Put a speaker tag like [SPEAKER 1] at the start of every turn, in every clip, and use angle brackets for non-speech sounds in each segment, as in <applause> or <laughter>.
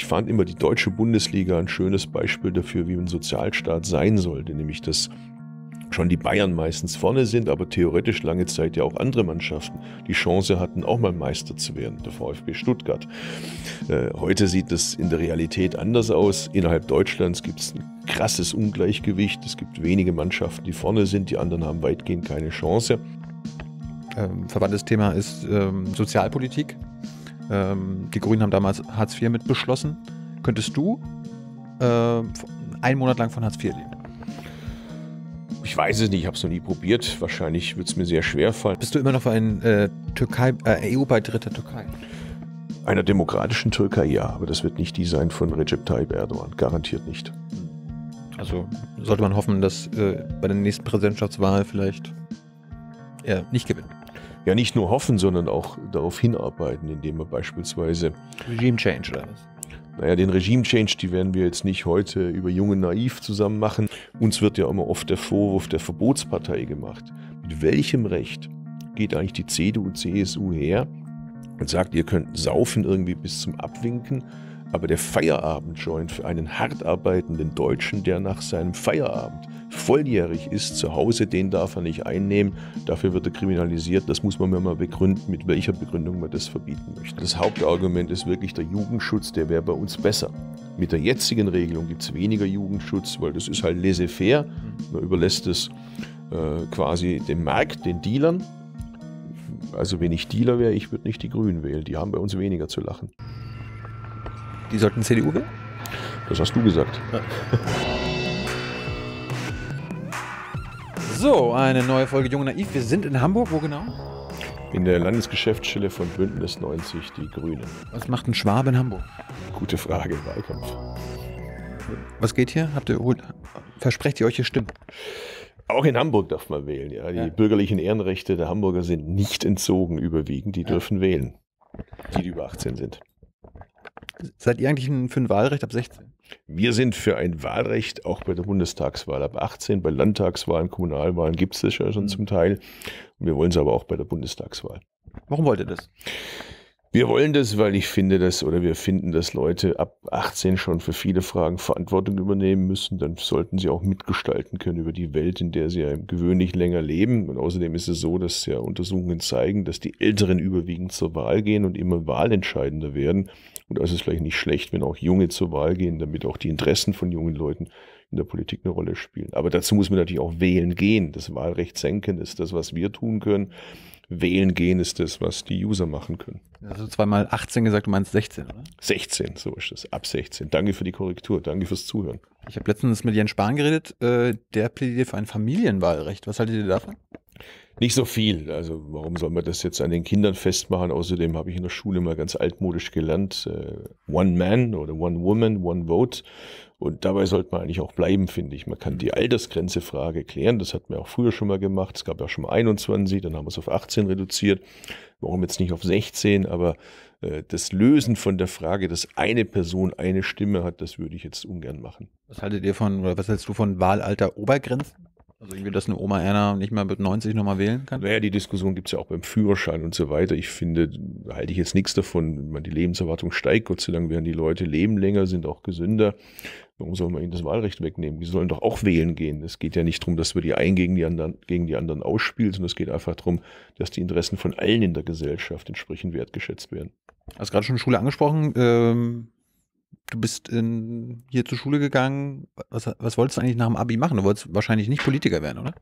[SPEAKER 1] Ich fand immer die deutsche Bundesliga ein schönes Beispiel dafür, wie ein Sozialstaat sein sollte, nämlich dass schon die Bayern meistens vorne sind, aber theoretisch lange Zeit ja auch andere Mannschaften die Chance hatten, auch mal Meister zu werden, der VfB Stuttgart. Äh, heute sieht das in der Realität anders aus. Innerhalb Deutschlands gibt es ein krasses Ungleichgewicht. Es gibt
[SPEAKER 2] wenige Mannschaften, die vorne sind, die anderen haben weitgehend keine Chance. Ähm, verwandtes Thema ist ähm, Sozialpolitik. Ähm, die Grünen haben damals Hartz IV mit beschlossen. Könntest du äh, einen Monat lang von Hartz IV leben?
[SPEAKER 1] Ich weiß es nicht, ich habe es noch nie probiert. Wahrscheinlich wird es mir sehr schwer fallen. Bist du immer noch
[SPEAKER 2] für einen äh, äh, EU-Beitritt der Türkei?
[SPEAKER 1] Einer demokratischen Türkei ja, aber das wird nicht die sein von Recep Tayyip Erdogan, garantiert nicht.
[SPEAKER 2] Also sollte man hoffen, dass äh, bei der nächsten Präsidentschaftswahl vielleicht er nicht gewinnt ja nicht
[SPEAKER 1] nur hoffen, sondern auch darauf hinarbeiten, indem wir beispielsweise. Regime Change oder was? Naja, den Regime Change, die werden wir jetzt nicht heute über Junge Naiv zusammen machen. Uns wird ja immer oft der Vorwurf der Verbotspartei gemacht. Mit welchem Recht geht eigentlich die CDU, CSU her und sagt, ihr könnt saufen irgendwie bis zum Abwinken? Aber der Feierabend-Joint für einen hart arbeitenden Deutschen, der nach seinem Feierabend volljährig ist zu Hause, den darf er nicht einnehmen. Dafür wird er kriminalisiert. Das muss man mir mal begründen, mit welcher Begründung man das verbieten möchte. Das Hauptargument ist wirklich der Jugendschutz, der wäre bei uns besser. Mit der jetzigen Regelung gibt es weniger Jugendschutz, weil das ist halt laissez-faire. Man überlässt es äh, quasi dem Markt, den Dealern. Also wenn ich Dealer wäre, ich würde nicht die Grünen wählen. Die haben bei uns weniger zu lachen.
[SPEAKER 2] Die sollten CDU wählen? Das hast du gesagt. Ja. So, eine neue Folge Jung und Naiv. Wir sind in Hamburg, wo genau?
[SPEAKER 1] In der Landesgeschäftsstelle von Bündnis 90, die Grünen. Was
[SPEAKER 2] macht ein Schwabe in Hamburg?
[SPEAKER 1] Gute Frage, Wahlkampf. Was geht hier? Habt ihr, versprecht ihr euch hier Stimmen? Auch in Hamburg darf man wählen. Ja. Die ja. bürgerlichen Ehrenrechte der Hamburger sind nicht entzogen überwiegend. Die ja. dürfen wählen, die, die über 18 sind. Seid ihr eigentlich für ein Wahlrecht ab 16? Wir sind für ein Wahlrecht auch bei der Bundestagswahl ab 18, bei Landtagswahlen, Kommunalwahlen gibt es das ja schon mhm. zum Teil. Wir wollen es aber auch bei der Bundestagswahl.
[SPEAKER 2] Warum wollt ihr das?
[SPEAKER 1] Wir wollen das, weil ich finde, dass oder wir finden, dass Leute ab 18 schon für viele Fragen Verantwortung übernehmen müssen. Dann sollten sie auch mitgestalten können über die Welt, in der sie ja gewöhnlich länger leben. Und außerdem ist es so, dass ja Untersuchungen zeigen, dass die Älteren überwiegend zur Wahl gehen und immer wahlentscheidender werden. Und da ist es vielleicht nicht schlecht, wenn auch Junge zur Wahl gehen, damit auch die Interessen von jungen Leuten in der Politik eine Rolle spielen. Aber dazu muss man natürlich auch wählen gehen. Das Wahlrecht senken ist das, was wir tun können. Wählen gehen ist das, was die User machen können. Also zweimal 18 gesagt, du meinst 16, oder? 16, so ist
[SPEAKER 2] es. Ab 16. Danke für die Korrektur. Danke fürs Zuhören. Ich habe letztens mit Jens Spahn geredet. Äh, der plädiert für ein Familienwahlrecht. Was haltet ihr davon? Nicht so viel. Also warum soll man das
[SPEAKER 1] jetzt an den Kindern festmachen? Außerdem habe ich in der Schule mal ganz altmodisch gelernt, äh, One Man oder One Woman, One Vote. Und dabei sollte man eigentlich auch bleiben, finde ich. Man kann die Altersgrenzefrage klären. Das hat man auch früher schon mal gemacht. Es gab ja schon mal 21, dann haben wir es auf 18 reduziert. Warum jetzt nicht auf 16? Aber äh, das Lösen von der Frage, dass eine Person
[SPEAKER 2] eine Stimme hat, das würde ich jetzt ungern machen. Was haltet ihr von, oder was hältst du von Wahlalter Obergrenzen? Also irgendwie, dass eine Oma Erna nicht mal mit 90 nochmal wählen kann? Naja, die Diskussion gibt es ja auch beim Führerschein
[SPEAKER 1] und so weiter. Ich finde, da halte ich jetzt nichts davon. Die Lebenserwartung steigt, Gott sei Dank werden die Leute leben länger, sind auch gesünder. Warum soll man ihnen das Wahlrecht wegnehmen? Die sollen doch auch wählen gehen. Es geht ja nicht darum, dass wir die einen gegen die anderen, gegen die anderen ausspielen, sondern es geht einfach darum, dass die Interessen von allen
[SPEAKER 2] in der Gesellschaft entsprechend wertgeschätzt werden. Hast gerade schon Schule angesprochen. Ähm du bist in, hier zur Schule gegangen. Was, was, wolltest du eigentlich nach dem Abi machen? Du wolltest wahrscheinlich nicht Politiker werden, oder?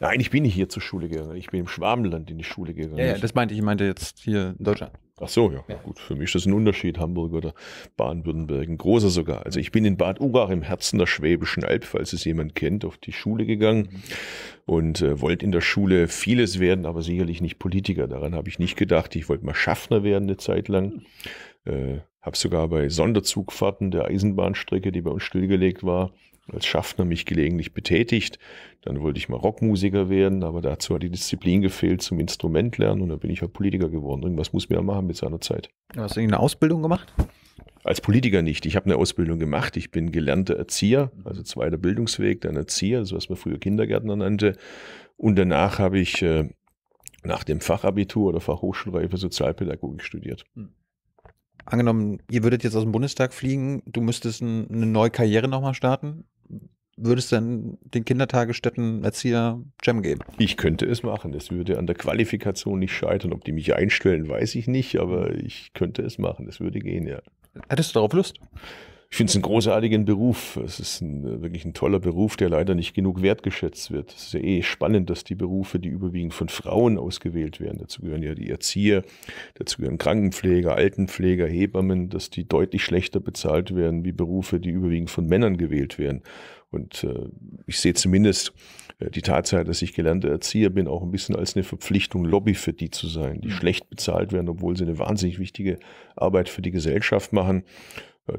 [SPEAKER 2] Nein, ich bin nicht hier zur Schule gegangen. Ich bin im Schwabenland in die Schule gegangen. Ja, ja das
[SPEAKER 1] meinte ich. Ich meinte jetzt hier in Deutschland. Ach so, ja. ja. Gut, für mich ist das ein Unterschied, Hamburg oder Baden-Württemberg, ein großer sogar. Also ich bin in Bad Urach im Herzen der Schwäbischen Alb, falls es jemand kennt, auf die Schule gegangen mhm. und äh, wollte in der Schule vieles werden, aber sicherlich nicht Politiker. Daran habe ich nicht gedacht. Ich wollte mal Schaffner werden eine Zeit lang. Äh, habe sogar bei Sonderzugfahrten der Eisenbahnstrecke, die bei uns stillgelegt war, als Schaffner mich gelegentlich betätigt. Dann wollte ich mal Rockmusiker werden, aber dazu hat die Disziplin gefehlt zum Instrument lernen und dann bin ich halt Politiker geworden. Irgendwas muss man ja machen mit seiner Zeit. Hast du eine Ausbildung gemacht? Als Politiker nicht. Ich habe eine Ausbildung gemacht. Ich bin gelernter Erzieher, also zweiter Bildungsweg, dann Erzieher, also was man früher Kindergärtner nannte. Und danach habe ich äh, nach dem Fachabitur oder Fachhochschulreife Sozialpädagogik studiert.
[SPEAKER 2] Hm. Angenommen, ihr würdet jetzt aus dem Bundestag fliegen, du müsstest ein, eine neue Karriere nochmal starten. Würdest du dann den Kindertagesstätten Erzieher Jam geben?
[SPEAKER 1] Ich könnte es machen. Es würde an der Qualifikation nicht scheitern. Ob die mich einstellen, weiß ich nicht, aber ich könnte es machen. Es würde gehen, ja. Hättest du darauf Lust? Ich finde es einen großartigen Beruf. Es ist ein, äh, wirklich ein toller Beruf, der leider nicht genug wertgeschätzt wird. Es ist ja eh spannend, dass die Berufe, die überwiegend von Frauen ausgewählt werden, dazu gehören ja die Erzieher, dazu gehören Krankenpfleger, Altenpfleger, Hebammen, dass die deutlich schlechter bezahlt werden wie Berufe, die überwiegend von Männern gewählt werden. Und äh, ich sehe zumindest äh, die Tatsache, dass ich gelernter Erzieher bin, auch ein bisschen als eine Verpflichtung, Lobby für die zu sein, die mhm. schlecht bezahlt werden, obwohl sie eine wahnsinnig wichtige Arbeit für die Gesellschaft machen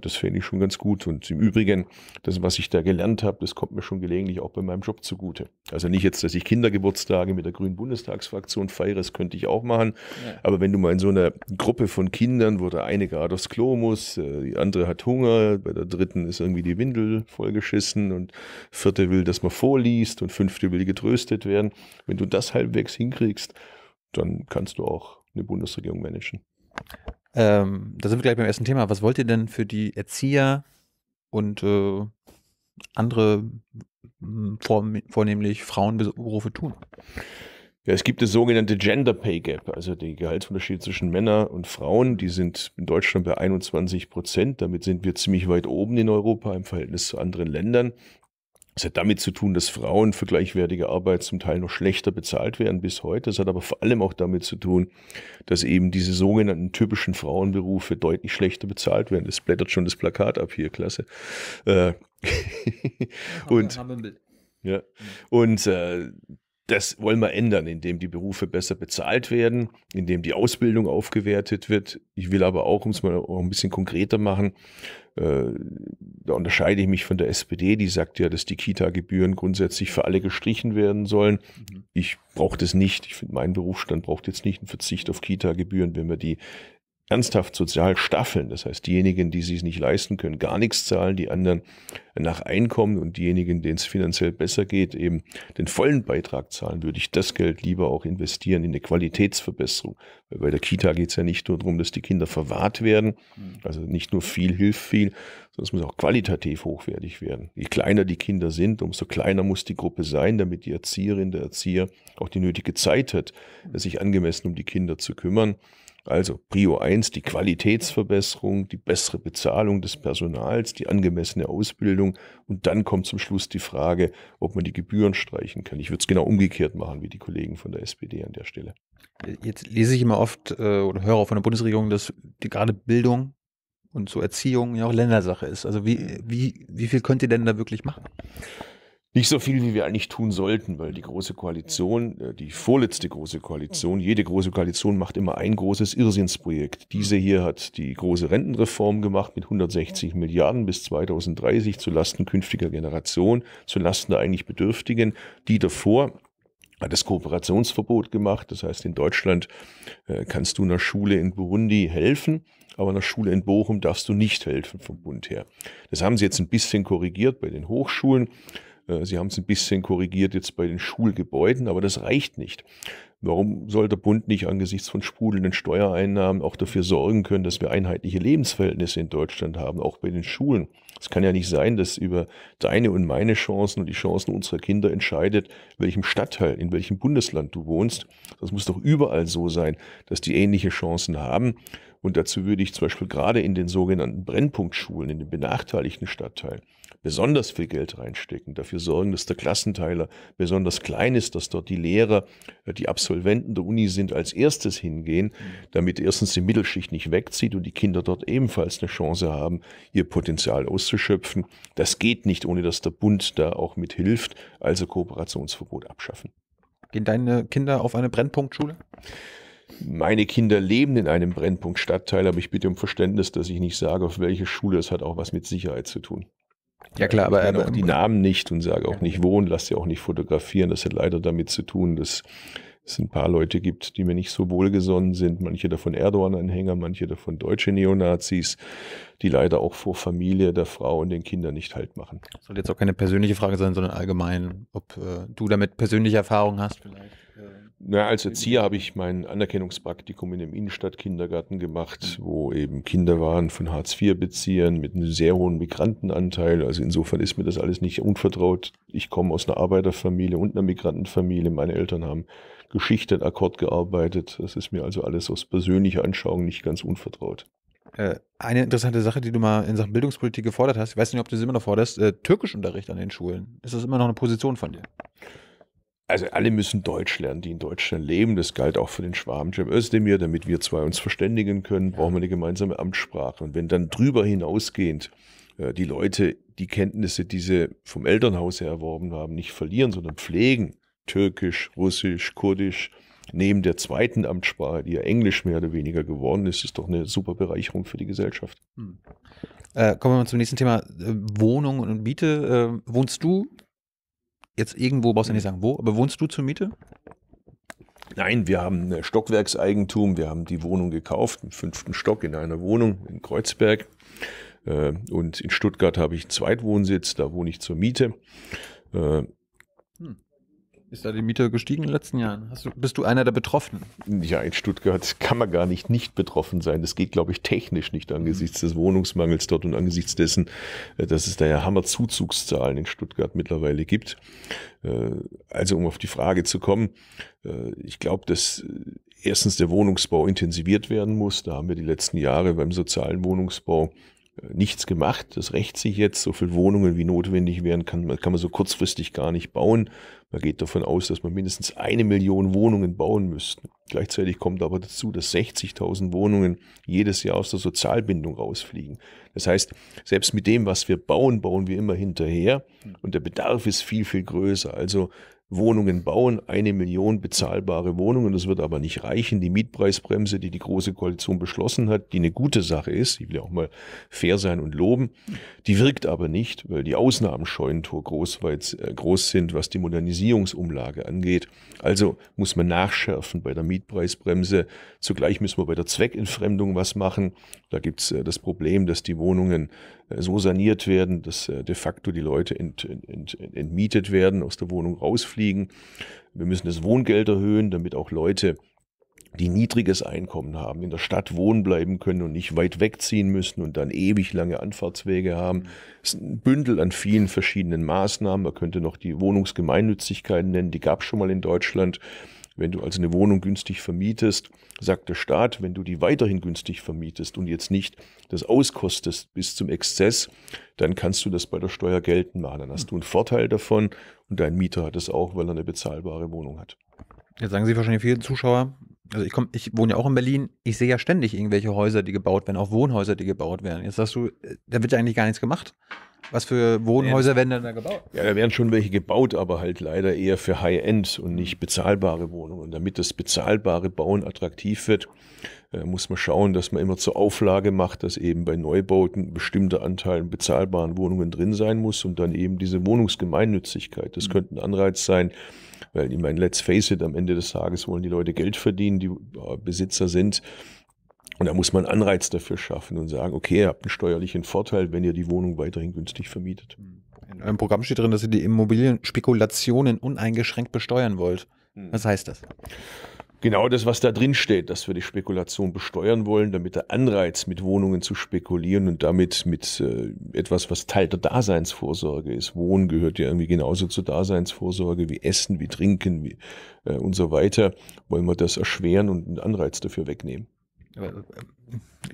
[SPEAKER 1] das finde ich schon ganz gut. Und im Übrigen, das, was ich da gelernt habe, das kommt mir schon gelegentlich auch bei meinem Job zugute. Also nicht jetzt, dass ich Kindergeburtstage mit der Grünen Bundestagsfraktion feiere, das könnte ich auch machen. Ja. Aber wenn du mal in so einer Gruppe von Kindern, wo der eine gerade aufs Klo muss, äh, die andere hat Hunger, bei der dritten ist irgendwie die Windel vollgeschissen und vierte will, dass man vorliest und fünfte will getröstet werden. Wenn du das halbwegs hinkriegst, dann kannst du auch
[SPEAKER 2] eine Bundesregierung managen. Ähm, da sind wir gleich beim ersten Thema. Was wollt ihr denn für die Erzieher und äh, andere hm, vor, vornehmlich Frauenberufe tun? Ja, es gibt das sogenannte Gender Pay Gap, also
[SPEAKER 1] die Gehaltsunterschiede zwischen Männern und Frauen. Die sind in Deutschland bei 21 Prozent. Damit sind wir ziemlich weit oben in Europa im Verhältnis zu anderen Ländern. Es hat damit zu tun, dass Frauen für gleichwertige Arbeit zum Teil noch schlechter bezahlt werden bis heute. Es hat aber vor allem auch damit zu tun, dass eben diese sogenannten typischen Frauenberufe deutlich schlechter bezahlt werden. Es blättert schon das Plakat ab hier, klasse. Äh, <laughs> und ja, mhm. und äh, das wollen wir ändern, indem die Berufe besser bezahlt werden, indem die Ausbildung aufgewertet wird. Ich will aber auch, um es mal auch ein bisschen konkreter machen, äh, da unterscheide ich mich von der SPD, die sagt ja, dass die Kita-Gebühren grundsätzlich für alle gestrichen werden sollen. Mhm. Ich brauche das nicht. Ich finde, mein Berufsstand braucht jetzt nicht einen Verzicht auf Kita-Gebühren, wenn wir die ernsthaft sozial staffeln. Das heißt, diejenigen, die sich nicht leisten können, gar nichts zahlen, die anderen nach Einkommen und diejenigen, denen es finanziell besser geht, eben den vollen Beitrag zahlen, würde ich das Geld lieber auch investieren in eine Qualitätsverbesserung. Weil bei der Kita geht es ja nicht nur darum, dass die Kinder verwahrt werden, hm. also nicht nur viel hilft viel, sondern es muss auch qualitativ hochwertig werden. Je kleiner die Kinder sind, umso kleiner muss die Gruppe sein, damit die Erzieherin, der Erzieher auch die nötige Zeit hat, hm. sich angemessen um die Kinder zu kümmern. Also Prio 1, die Qualitätsverbesserung, die bessere Bezahlung des Personals, die angemessene Ausbildung und dann kommt zum Schluss die Frage, ob man die Gebühren streichen kann. Ich würde es genau umgekehrt machen, wie die Kollegen von der SPD an der Stelle.
[SPEAKER 2] Jetzt lese ich immer oft äh, oder höre auch von der Bundesregierung, dass die, gerade Bildung und so Erziehung ja auch Ländersache ist. Also wie, wie, wie viel könnt ihr denn da wirklich machen? Nicht so viel, wie wir eigentlich
[SPEAKER 1] tun sollten, weil die große Koalition, äh, die vorletzte große Koalition, jede große Koalition macht immer ein großes Irrsinnsprojekt. Diese hier hat die große Rentenreform gemacht mit 160 Milliarden bis 2030 zu Lasten künftiger Generation, zu Lasten der eigentlich Bedürftigen. Die davor hat das Kooperationsverbot gemacht. Das heißt, in Deutschland äh, kannst du einer Schule in Burundi helfen, aber einer Schule in Bochum darfst du nicht helfen vom Bund her. Das haben sie jetzt ein bisschen korrigiert bei den Hochschulen. Äh, Sie haben es ein bisschen korrigiert jetzt bei den Schulgebäuden, aber das reicht nicht. Warum soll der Bund nicht angesichts von sprudelnden Steuereinnahmen auch dafür sorgen können, dass wir einheitliche Lebensverhältnisse in Deutschland haben, auch bei den Schulen? Es kann ja nicht sein, dass über deine und meine Chancen und die Chancen unserer Kinder entscheidet, in welchem Stadtteil, in welchem Bundesland du wohnst. Das muss doch überall so sein, dass die ähnliche Chancen haben. Und dazu würde ich zum Beispiel gerade in den sogenannten Brennpunktschulen, in den benachteiligten Stadtteilen, besonders viel Geld reinstecken, dafür sorgen, dass der Klassenteiler besonders klein ist, dass dort die Lehrer, äh, die Absolventen der Uni sind, als erstes hingehen, mhm. damit erstens die Mittelschicht nicht wegzieht und die Kinder dort ebenfalls eine Chance haben, ihr Potenzial auszuschöpfen. Das geht nicht, ohne dass der Bund da auch mithilft, also Kooperationsverbot abschaffen.
[SPEAKER 2] Gehen deine Kinder auf eine Brennpunktschule?
[SPEAKER 1] Meine Kinder leben in einem Brennpunktstadtteil, aber ich bitte um Verständnis, dass ich nicht sage, auf welche Schule. Das hat auch was mit Sicherheit zu tun. Ja klar, aber ich nenne auch die Namen nicht und sage auch nicht wohnen, lass sie auch nicht fotografieren. Das hat leider damit zu tun, dass es ein paar Leute gibt, die mir nicht so wohlgesonnen sind. Manche davon Erdogan-Anhänger, manche davon deutsche Neonazis, die leider auch vor
[SPEAKER 2] Familie, der Frau und den Kindern nicht halt machen. Das soll jetzt auch keine persönliche Frage sein, sondern allgemein, ob äh, du damit persönliche Erfahrungen hast vielleicht. Na, als Erzieher habe ich mein Anerkennungspraktikum
[SPEAKER 1] in einem Innenstadtkindergarten gemacht, mhm. wo eben Kinder waren von Hartz-IV-Beziehern mit einem sehr hohen Migrantenanteil. Also insofern ist mir das alles nicht unvertraut. Ich komme aus einer Arbeiterfamilie und einer Migrantenfamilie. Meine Eltern haben geschichtet, Akkord gearbeitet. Das ist mir also alles aus persönlicher Anschauung nicht ganz unvertraut.
[SPEAKER 2] Äh, eine interessante Sache, die du mal in Sachen Bildungspolitik gefordert hast, ich weiß nicht, ob du sie immer noch forderst, äh, Türkischunterricht an den Schulen. Ist das immer noch eine Position von dir?
[SPEAKER 1] also alle müssen Deutsch lernen, die in Deutschland leben. Das galt auch für den Schwaben Cem Özdemir. Damit wir zwei uns verständigen können, brauchen wir eine gemeinsame Amtssprache. Und wenn dann drüber hinausgehend äh, die Leute die Kenntnisse, die sie vom Elternhaus her erworben haben, nicht verlieren, sondern pflegen, Türkisch, Russisch, Kurdisch, neben der zweiten Amtssprache, die ja
[SPEAKER 2] Englisch mehr oder weniger geworden ist, ist doch eine super Bereicherung für die Gesellschaft. Hm. Äh, kommen wir mal zum nächsten Thema: äh, Wohnung und Miete. Äh, wohnst du jetzt irgendwo, brauchst du nicht mhm. sagen wo, aber wohnst du zur Miete?
[SPEAKER 1] Nein, wir haben Stockwerkseigentum. Wir haben die Wohnung gekauft, im fünften Stock in einer Wohnung in Kreuzberg. Äh, und in Stuttgart habe ich einen Zweitwohnsitz, da wohne ich zur Miete. Äh,
[SPEAKER 2] ist da die Miete gestiegen in den letzten Jahren? Du, bist du einer der Betroffenen?
[SPEAKER 1] Ja, in Stuttgart kann man gar nicht nicht betroffen sein. Das geht, glaube ich, technisch nicht angesichts des Wohnungsmangels dort und angesichts dessen, äh, dass es da ja Hammerzuzugszahlen in Stuttgart mittlerweile gibt. Äh, also, um auf die Frage zu kommen, äh, ich glaube, dass erstens der Wohnungsbau intensiviert werden muss. Da haben wir die letzten Jahre beim sozialen Wohnungsbau nichts gemacht. Das rächt sich jetzt. So viele Wohnungen wie notwendig wären, kann, kann man so kurzfristig gar nicht bauen. Man geht davon aus, dass man mindestens eine Million Wohnungen bauen müsste. Gleichzeitig kommt aber dazu, dass 60.000 Wohnungen jedes Jahr aus der Sozialbindung rausfliegen. Das heißt, selbst mit dem, was wir bauen, bauen wir immer hinterher hm. und der Bedarf ist viel, viel größer. Also Wohnungen bauen, eine Million bezahlbare Wohnungen. Das wird aber nicht reichen. Die Mietpreisbremse, die die Große Koalition beschlossen hat, die eine gute Sache ist, ich will ja auch mal fair sein und loben, die wirkt aber nicht, weil die Ausnahmen scheunentor groß, äh, groß sind, was die Modernisierungsumlage angeht. Also muss man nachschärfen bei der Mietpreisbremse. Zugleich müssen wir bei der Zweckentfremdung was machen. Da gibt es äh, das Problem, dass die Wohnungen äh, so saniert werden, dass äh, de facto die Leute ent, ent, ent, entmietet werden, aus der Wohnung rausfliegen. Wir müssen das Wohngeld erhöhen, damit auch Leute, die niedriges Einkommen haben, in der Stadt wohnen bleiben können und nicht weit wegziehen müssen und dann ewig lange Anfahrtswege haben. Es ist ein Bündel an vielen verschiedenen Maßnahmen. Man könnte noch die Wohnungsgemeinnützigkeiten nennen, die gab es schon mal in Deutschland. Wenn du also eine Wohnung günstig vermietest, sagt der Staat, wenn du die weiterhin günstig vermietest und jetzt nicht das auskostest bis zum Exzess, dann kannst du das bei der Steuer geltend machen. Dann hast du einen Vorteil davon und dein Mieter hat es auch, weil er eine bezahlbare Wohnung hat.
[SPEAKER 2] Jetzt sagen Sie wahrscheinlich vielen Zuschauer, also ich, komm, ich wohne ja auch in Berlin, ich sehe ja ständig irgendwelche Häuser, die gebaut werden, auch Wohnhäuser, die gebaut werden. Jetzt sagst du, äh, da wird ja eigentlich gar nichts gemacht. Was für Wohnhäuser werden denn da gebaut? Ja, da werden schon welche
[SPEAKER 1] gebaut, aber halt leider eher für High-End und nicht bezahlbare Wohnungen. Und damit das bezahlbare Bauen attraktiv wird, äh, muss man schauen, dass man immer zur Auflage macht, dass eben bei Neubauten ein bestimmter Anteil bezahlbaren Wohnungen drin sein muss und dann eben diese Wohnungsgemeinnützigkeit. Das mhm. könnte ein Anreiz sein, weil ich meine, let's face it, am Ende des Tages wollen die Leute Geld verdienen, die äh, Besitzer sind. Und da muss man Anreiz dafür schaffen und sagen, okay, ihr habt einen steuerlichen Vorteil, wenn
[SPEAKER 2] ihr die Wohnung weiterhin günstig vermietet. Hm. In eurem Programm steht drin, dass ihr die Immobilienspekulationen uneingeschränkt besteuern wollt. Hm. Was heißt das? Genau das, was da drin steht, dass wir die
[SPEAKER 1] Spekulation besteuern wollen, damit der Anreiz, mit Wohnungen zu spekulieren und damit mit äh, etwas, was Teil der Daseinsvorsorge ist. Wohnen gehört ja irgendwie genauso zur Daseinsvorsorge wie Essen, wie Trinken wie, äh, und so weiter. Wollen wir das erschweren und einen Anreiz dafür
[SPEAKER 2] wegnehmen. Äh,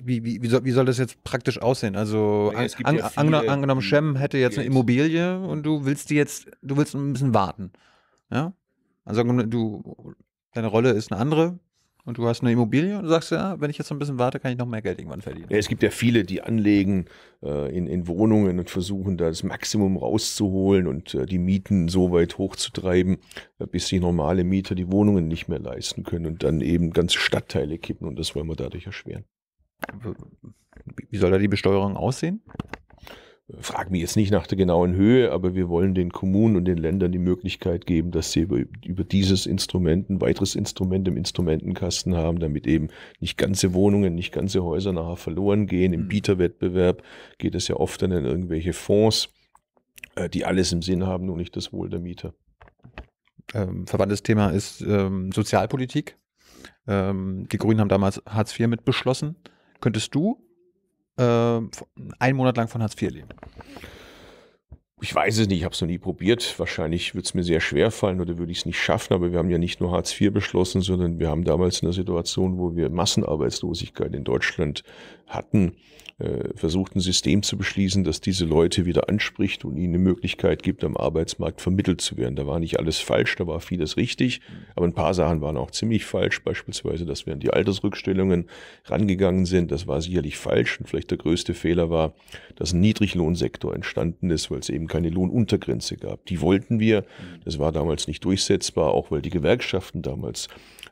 [SPEAKER 2] wie, wie, wie, soll, wie soll das jetzt praktisch aussehen? Also an, ja an, angenommen, Shem hätte jetzt eine Immobilie und du willst die jetzt, du willst ein bisschen warten. Ja? Also du, deine Rolle ist eine andere, und du hast eine Immobilie und sagst, ja, wenn ich jetzt ein bisschen warte, kann ich noch mehr Geld irgendwann verdienen. Ja,
[SPEAKER 1] es gibt ja viele, die anlegen äh, in, in, Wohnungen und versuchen da das Maximum rauszuholen und äh, die Mieten so weit hochzutreiben, äh, bis sich normale Mieter die Wohnungen nicht mehr leisten können und dann eben ganze Stadtteile kippen und das wollen wir dadurch erschweren. Wie soll da die Besteuerung aussehen? Frag mich jetzt nicht nach der genauen Höhe, aber wir wollen den Kommunen und den Ländern die Möglichkeit geben, dass sie über, über dieses Instrument ein weiteres Instrument im Instrumentenkasten haben, damit eben nicht ganze Wohnungen, nicht ganze Häuser nachher verloren gehen. Im mhm. Bieterwettbewerb geht es ja oft dann in irgendwelche Fonds, äh, die alles im Sinn haben, nur nicht das Wohl der Mieter.
[SPEAKER 2] Ähm, verwandtes Thema ist ähm, Sozialpolitik. Ähm, die Grünen haben damals Hartz IV mitbeschlossen. Könntest du äh, einen Monat lang von
[SPEAKER 1] Hartz IV leben? Ich weiß es nicht, ich habe es noch nie probiert. Wahrscheinlich würde es mir sehr schwer fallen oder würde ich es nicht schaffen. Aber wir haben ja nicht nur Hartz IV beschlossen, sondern wir haben damals in der Situation, wo wir Massenarbeitslosigkeit in Deutschland hatten, äh, versucht, ein System zu beschließen, das diese Leute wieder anspricht und ihnen eine Möglichkeit gibt, am Arbeitsmarkt vermittelt zu werden. Da war nicht alles falsch, da war vieles richtig, aber ein paar Sachen waren auch ziemlich falsch, beispielsweise, dass wir an die Altersrückstellungen rangegangen sind. Das war sicherlich falsch und vielleicht der größte Fehler war, dass ein Niedriglohnsektor entstanden ist, weil es eben keine Lohnuntergrenze gab. Die wollten wir, das war damals nicht durchsetzbar, auch weil die Gewerkschaften damals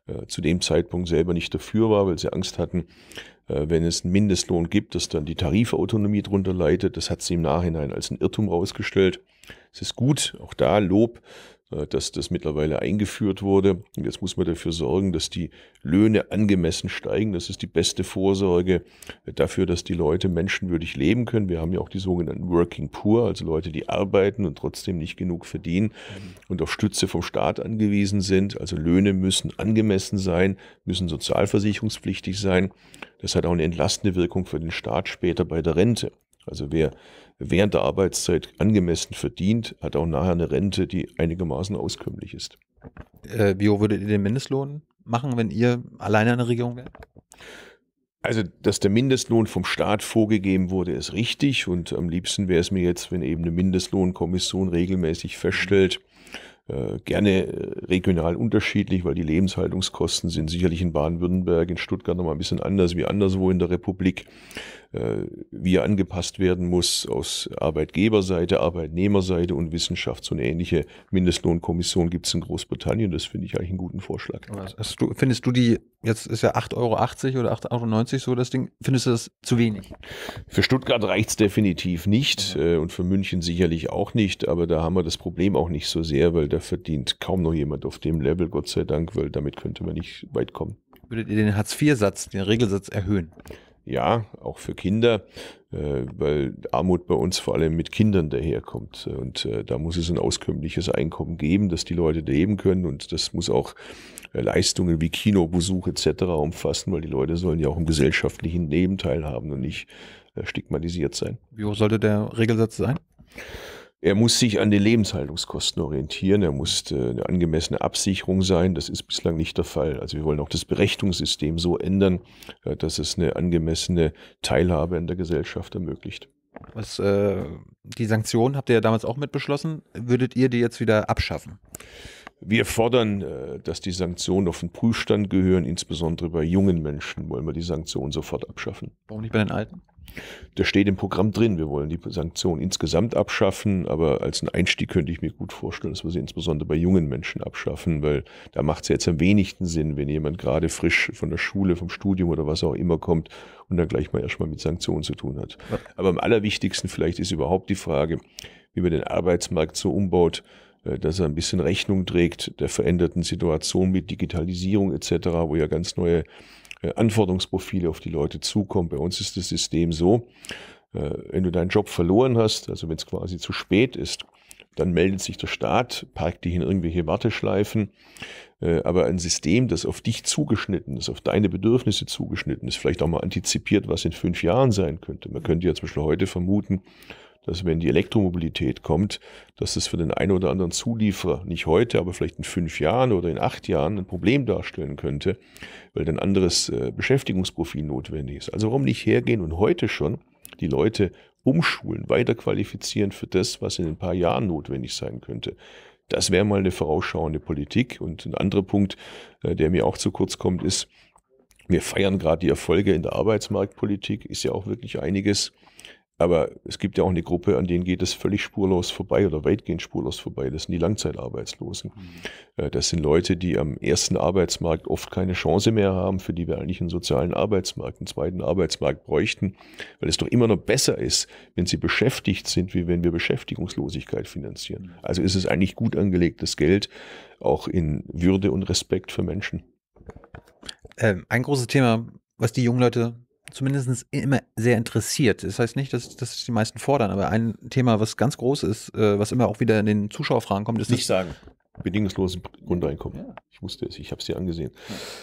[SPEAKER 1] äh, zu dem Zeitpunkt selber nicht dafür waren, weil sie Angst hatten, äh, wenn es einen Mindestlohn gibt, dass dann die Tarifautonomie drunter leitet. Das hat sie im Nachhinein als ein Irrtum rausgestellt. Es ist gut, auch da Lob äh, dass das mittlerweile eingeführt wurde. Und jetzt muss man dafür sorgen, dass die Löhne angemessen steigen. Das ist die beste Vorsorge äh, dafür, dass die Leute menschenwürdig leben können. Wir haben ja auch die sogenannten Working Poor, also Leute, die arbeiten und trotzdem nicht genug verdienen mhm. und auf Stütze vom Staat angewiesen sind. Also Löhne müssen angemessen sein, müssen sozialversicherungspflichtig sein. Das hat auch eine entlastende Wirkung für den Staat später bei der Rente. Also wer während der Arbeitszeit angemessen verdient, hat auch nachher eine Rente, die einigermaßen
[SPEAKER 2] auskömmlich ist. Äh, wie hoch würdet ihr den Mindestlohn machen, wenn ihr alleine in der Regierung wärt? Also, dass der Mindestlohn vom Staat vorgegeben wurde, ist richtig. Und
[SPEAKER 1] am liebsten wäre es mir jetzt, wenn eben eine Mindestlohnkommission regelmäßig feststellt, äh, gerne äh, regional unterschiedlich, weil die Lebenshaltungskosten sind sicherlich in Baden-Württemberg, in Stuttgart nochmal ein bisschen anders wie anderswo in der Republik. Äh, wie er angepasst werden muss aus Arbeitgeberseite, Arbeitnehmerseite und Wissenschaft. So eine ähnliche Mindestlohnkommission gibt es in Großbritannien. Das finde ich eigentlich einen guten Vorschlag.
[SPEAKER 2] Du, findest du die, jetzt ist ja 8,80 Euro oder 8,90 Euro so das Ding, findest du das zu wenig?
[SPEAKER 1] Für Stuttgart reicht es
[SPEAKER 2] definitiv
[SPEAKER 1] nicht mhm. und für München sicherlich auch nicht, aber da haben wir das Problem auch nicht so sehr, weil da verdient kaum noch jemand auf dem Level, Gott sei Dank, weil damit könnte man nicht weit kommen.
[SPEAKER 2] Würdet ihr den Hartz-IV-Satz, den Regelsatz erhöhen? ja, auch für Kinder, äh, weil Armut
[SPEAKER 1] bei uns vor allem mit Kindern daherkommt. Und äh, da muss es ein auskömmliches Einkommen geben, dass die Leute leben können. Und das muss auch äh, Leistungen wie Kinobesuch etc. umfassen, weil die Leute sollen ja auch im gesellschaftlichen Leben teilhaben und nicht stigmatisiert sein.
[SPEAKER 2] Wie hoch sollte der Regelsatz sein?
[SPEAKER 1] Er muss sich an den Lebenshaltungskosten orientieren. Er muss äh, eine angemessene Absicherung sein. Das ist bislang nicht der Fall. Also wir wollen auch das Berechnungssystem so ändern, äh, dass es eine angemessene Teilhabe in der Gesellschaft ermöglicht.
[SPEAKER 2] Was, äh, die Sanktionen habt ihr ja damals auch mit beschlossen. Würdet ihr die jetzt wieder abschaffen?
[SPEAKER 1] Wir fordern, äh, dass die Sanktionen auf den Prüfstand gehören. Insbesondere bei jungen Menschen wollen wir die Sanktionen sofort abschaffen. Warum nicht bei den Alten? Das steht im Programm drin. Wir wollen die Sanktionen insgesamt abschaffen, aber als einen Einstieg könnte ich mir gut vorstellen, dass wir sie insbesondere bei jungen Menschen abschaffen, weil da macht es ja jetzt am wenigsten Sinn, wenn jemand gerade frisch von der Schule, vom Studium oder was auch immer kommt und dann gleich mal erstmal mit Sanktionen zu tun hat. Aber am allerwichtigsten vielleicht ist überhaupt die Frage, wie man den Arbeitsmarkt so umbaut, äh, dass er ein bisschen Rechnung trägt der veränderten Situation mit Digitalisierung etc., wo ja ganz neue äh, Anforderungsprofile auf die Leute zukommen. Bei uns ist das System so, äh, wenn du deinen Job verloren hast, also wenn es quasi zu spät ist, dann meldet sich der Staat, parkt dich in irgendwelche Warteschleifen. Äh, aber ein System, das auf dich zugeschnitten ist, auf deine Bedürfnisse zugeschnitten ist, vielleicht auch mal antizipiert, was in fünf Jahren sein könnte. Man könnte ja zum Beispiel heute vermuten, dass wenn die Elektromobilität kommt, dass es für den einen oder anderen Zulieferer nicht heute, aber vielleicht in fünf Jahren oder in acht Jahren ein Problem darstellen könnte, weil ein anderes äh, Beschäftigungsprofil notwendig ist. Also warum nicht hergehen und heute schon die Leute umschulen, weiterqualifizieren für das, was in ein paar Jahren notwendig sein könnte. Das wäre mal eine vorausschauende Politik. Und ein anderer Punkt, äh, der mir auch zu kurz kommt, ist, wir feiern gerade die Erfolge in der Arbeitsmarktpolitik, ist ja auch wirklich einiges. Aber es gibt ja auch eine Gruppe, an denen geht es völlig spurlos vorbei oder weitgehend spurlos vorbei. Das sind die Langzeitarbeitslosen. Mhm. Äh, das sind Leute, die am ersten Arbeitsmarkt oft keine Chance mehr haben, für die wir eigentlich einen sozialen Arbeitsmarkt, einen zweiten Arbeitsmarkt bräuchten, weil es doch immer noch besser ist, wenn sie beschäftigt sind, wie wenn wir Beschäftigungslosigkeit finanzieren. Mhm. Also ist es eigentlich gut angelegtes Geld, auch in Würde und Respekt für Menschen.
[SPEAKER 2] Ähm, ein großes Thema, was die jungen Leute zumindest immer sehr interessiert. Das heißt nicht, dass, dass die meisten fordern, aber ein Thema, was ganz groß ist, äh, was immer auch wieder in den Zuschauerfragen kommt, ist. Nicht sagen. Bedingungsloses Grundeinkommen. Ja. Ich wusste es, ich habe es dir angesehen.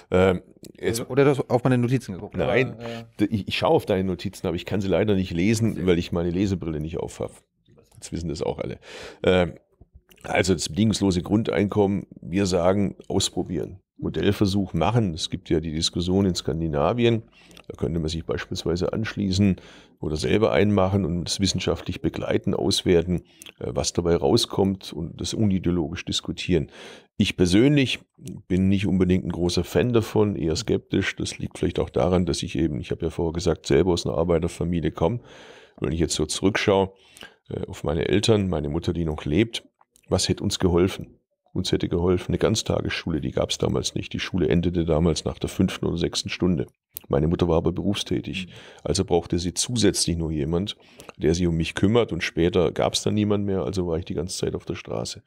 [SPEAKER 2] Ja. Ähm, es oder, du hast auf meine Notizen
[SPEAKER 1] geguckt. Nein, ja. ich, ich, schaue auf deine Notizen, aber ich kann sie leider nicht lesen, weil ich meine Lesebrille nicht auf habe. Jetzt wissen das auch alle. Ähm, also das bedingungslose Grundeinkommen, wir sagen, ausprobieren. Modellversuch machen. Es gibt ja die Diskussion in Skandinavien, da könnte man sich beispielsweise anschließen oder selber einmachen und das wissenschaftlich begleiten, auswerten, äh, was dabei rauskommt und das unideologisch diskutieren. Ich persönlich bin nicht unbedingt ein großer Fan davon, eher skeptisch. Das liegt vielleicht auch daran, dass ich eben, ich habe ja vorher gesagt, selber aus einer Arbeiterfamilie komme. Wenn ich jetzt so zurückschaue äh, auf meine Eltern, meine Mutter, die noch lebt, was hätte uns geholfen? Uns hätte geholfen eine Ganztagesschule, die gab es damals nicht. Die Schule endete damals nach der fünften oder sechsten Stunde. Meine Mutter war aber berufstätig, also brauchte sie zusätzlich nur jemand, der sie um mich kümmert und später gab es dann niemand mehr, also war ich die ganze Zeit auf der Straße.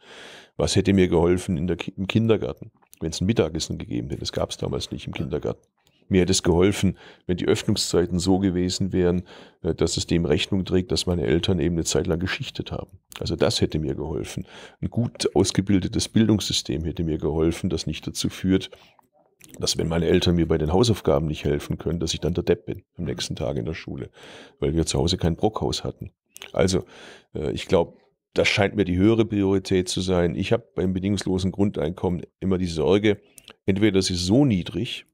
[SPEAKER 1] Was hätte mir geholfen in der, im Kindergarten, wenn es ein Mittagessen gegeben hätte? Das gab es damals nicht im Kindergarten. Mir hätte es geholfen, wenn die Öffnungszeiten so gewesen wären, äh, dass es dem Rechnung trägt, dass meine Eltern eben eine Zeit lang geschichtet haben. Also das hätte mir geholfen. Ein gut ausgebildetes Bildungssystem hätte mir geholfen, das nicht dazu führt, dass wenn meine Eltern mir bei den Hausaufgaben nicht helfen können, dass ich dann der Depp bin am nächsten Tag in der Schule, weil wir zu Hause kein Brockhaus hatten. Also äh, ich glaube, das scheint mir die höhere Priorität zu sein. Ich habe beim bedingungslosen Grundeinkommen immer die Sorge, entweder es ist so niedrig,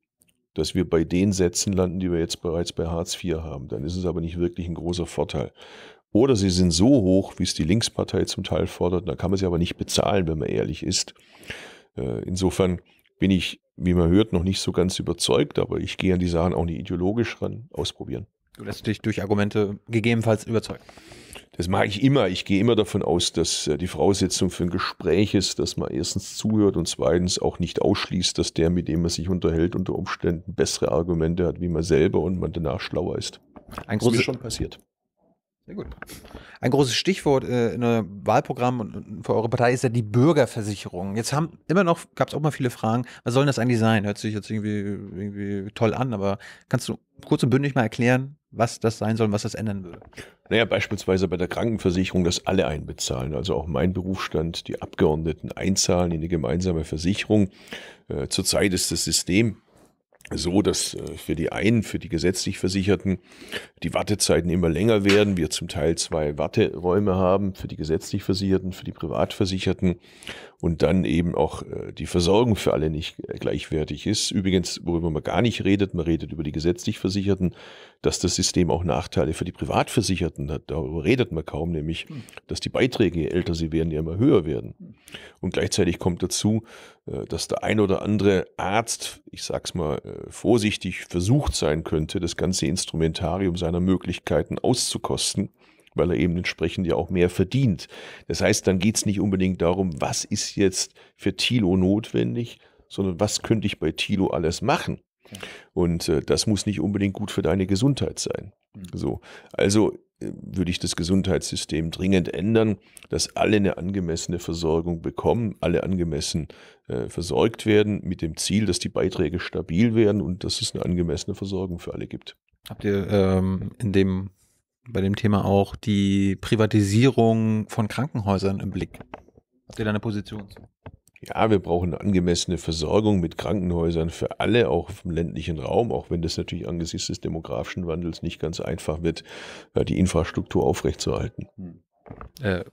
[SPEAKER 1] dass wir bei den Sätzen landen, die wir jetzt bereits bei Hartz IV haben. Dann ist es aber nicht wirklich ein großer Vorteil. Oder sie sind so hoch, wie es die Linkspartei zum Teil fordert, Da kann man sie aber nicht bezahlen, wenn man ehrlich ist. Äh, insofern bin ich, wie man hört, noch nicht so ganz überzeugt, aber ich gehe an die Sachen auch nicht ideologisch ran, ausprobieren.
[SPEAKER 2] Du lässt dich durch Argumente gegebenenfalls überzeugen.
[SPEAKER 1] Das mag ich immer. Ich gehe immer davon aus, dass äh, die Voraussetzung für ein Gespräch ist, dass man erstens zuhört und zweitens auch nicht ausschließt, dass der, mit dem man sich unterhält, unter Umständen bessere Argumente hat wie man selber und man danach schlauer ist. Ein das großes, ist mir schon
[SPEAKER 2] passiert. Sehr gut. Ein großes Stichwort äh, in eurem Wahlprogramm und für eure Partei ist ja die Bürgerversicherung. Jetzt haben immer noch, gab es auch mal viele Fragen, was soll das eigentlich sein? Hört sich jetzt irgendwie, irgendwie toll an, aber kannst du kurz und bündig mal erklären, was das sein soll und was das ändern würde?
[SPEAKER 1] Naja, beispielsweise bei der Krankenversicherung, dass alle einbezahlen. Also auch mein Berufsstand, die Abgeordneten einzahlen in die gemeinsame Versicherung. Äh, zurzeit ist das System so, dass äh, für die einen, für die gesetzlich Versicherten, die Wartezeiten immer länger werden. Wir zum Teil zwei Warteräume haben für die gesetzlich Versicherten, für die Privatversicherten und dann eben auch äh, die Versorgung für alle nicht äh, gleichwertig ist. Übrigens, worüber man gar nicht redet, man redet über die gesetzlich Versicherten, dass das System auch Nachteile für die Privatversicherten hat. Darüber redet man kaum, nämlich, hm. dass die Beiträge, je älter sie werden, ja immer höher werden. Hm. Und gleichzeitig kommt dazu, äh, dass der ein oder andere Arzt, ich sag's mal vorsichtig, versucht sein könnte, das ganze Instrumentarium seiner Möglichkeiten auszukosten weil er eben entsprechend ja auch mehr verdient. Das heißt, dann geht es nicht unbedingt darum, was ist jetzt für Tilo notwendig, sondern was könnte ich bei Tilo alles machen. Und äh, das muss nicht unbedingt gut für deine Gesundheit sein. Mhm. So, also äh, würde ich das Gesundheitssystem dringend ändern, dass alle eine angemessene Versorgung bekommen, alle angemessen äh, versorgt werden, mit dem Ziel, dass die Beiträge stabil werden und dass es eine angemessene
[SPEAKER 2] Versorgung für alle gibt. Habt ihr ähm, in dem bei dem Thema auch die Privatisierung von Krankenhäusern im Blick? Habt ihr da eine Position
[SPEAKER 1] Ja, wir brauchen eine angemessene Versorgung mit Krankenhäusern für alle, auch im ländlichen Raum, auch wenn das natürlich angesichts des demografischen Wandels nicht ganz einfach wird, die Infrastruktur aufrechtzuerhalten.
[SPEAKER 2] Hm. Äh,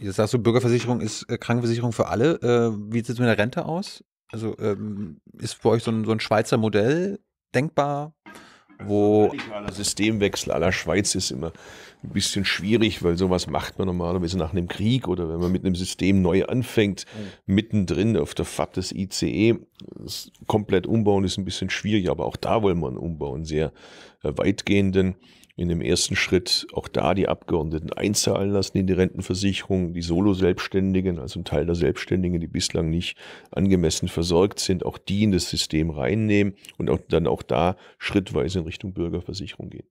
[SPEAKER 2] jetzt sagst du, Bürgerversicherung ist äh, Krankenversicherung für alle. Äh, wie sieht es mit der Rente aus? Also ähm, ist für euch so ein, so ein Schweizer Modell denkbar? wo radikaler Systemwechsel aller Schweiz ist immer ein bisschen schwierig,
[SPEAKER 1] weil sowas macht man normalerweise nach einem Krieg oder wenn man mit einem System neu anfängt, mittendrin auf der Fahrt des ICE. Das komplett umbauen ist ein bisschen schwierig, aber auch da wollen wir einen umbauen, sehr äh, weitgehenden in dem ersten Schritt auch da die Abgeordneten einzahlen lassen in die Rentenversicherung, die Solo-Selbstständigen, also ein Teil der Selbstständigen, die bislang nicht angemessen versorgt sind, auch die in das System reinnehmen und auch, dann auch da schrittweise in Richtung Bürgerversicherung gehen.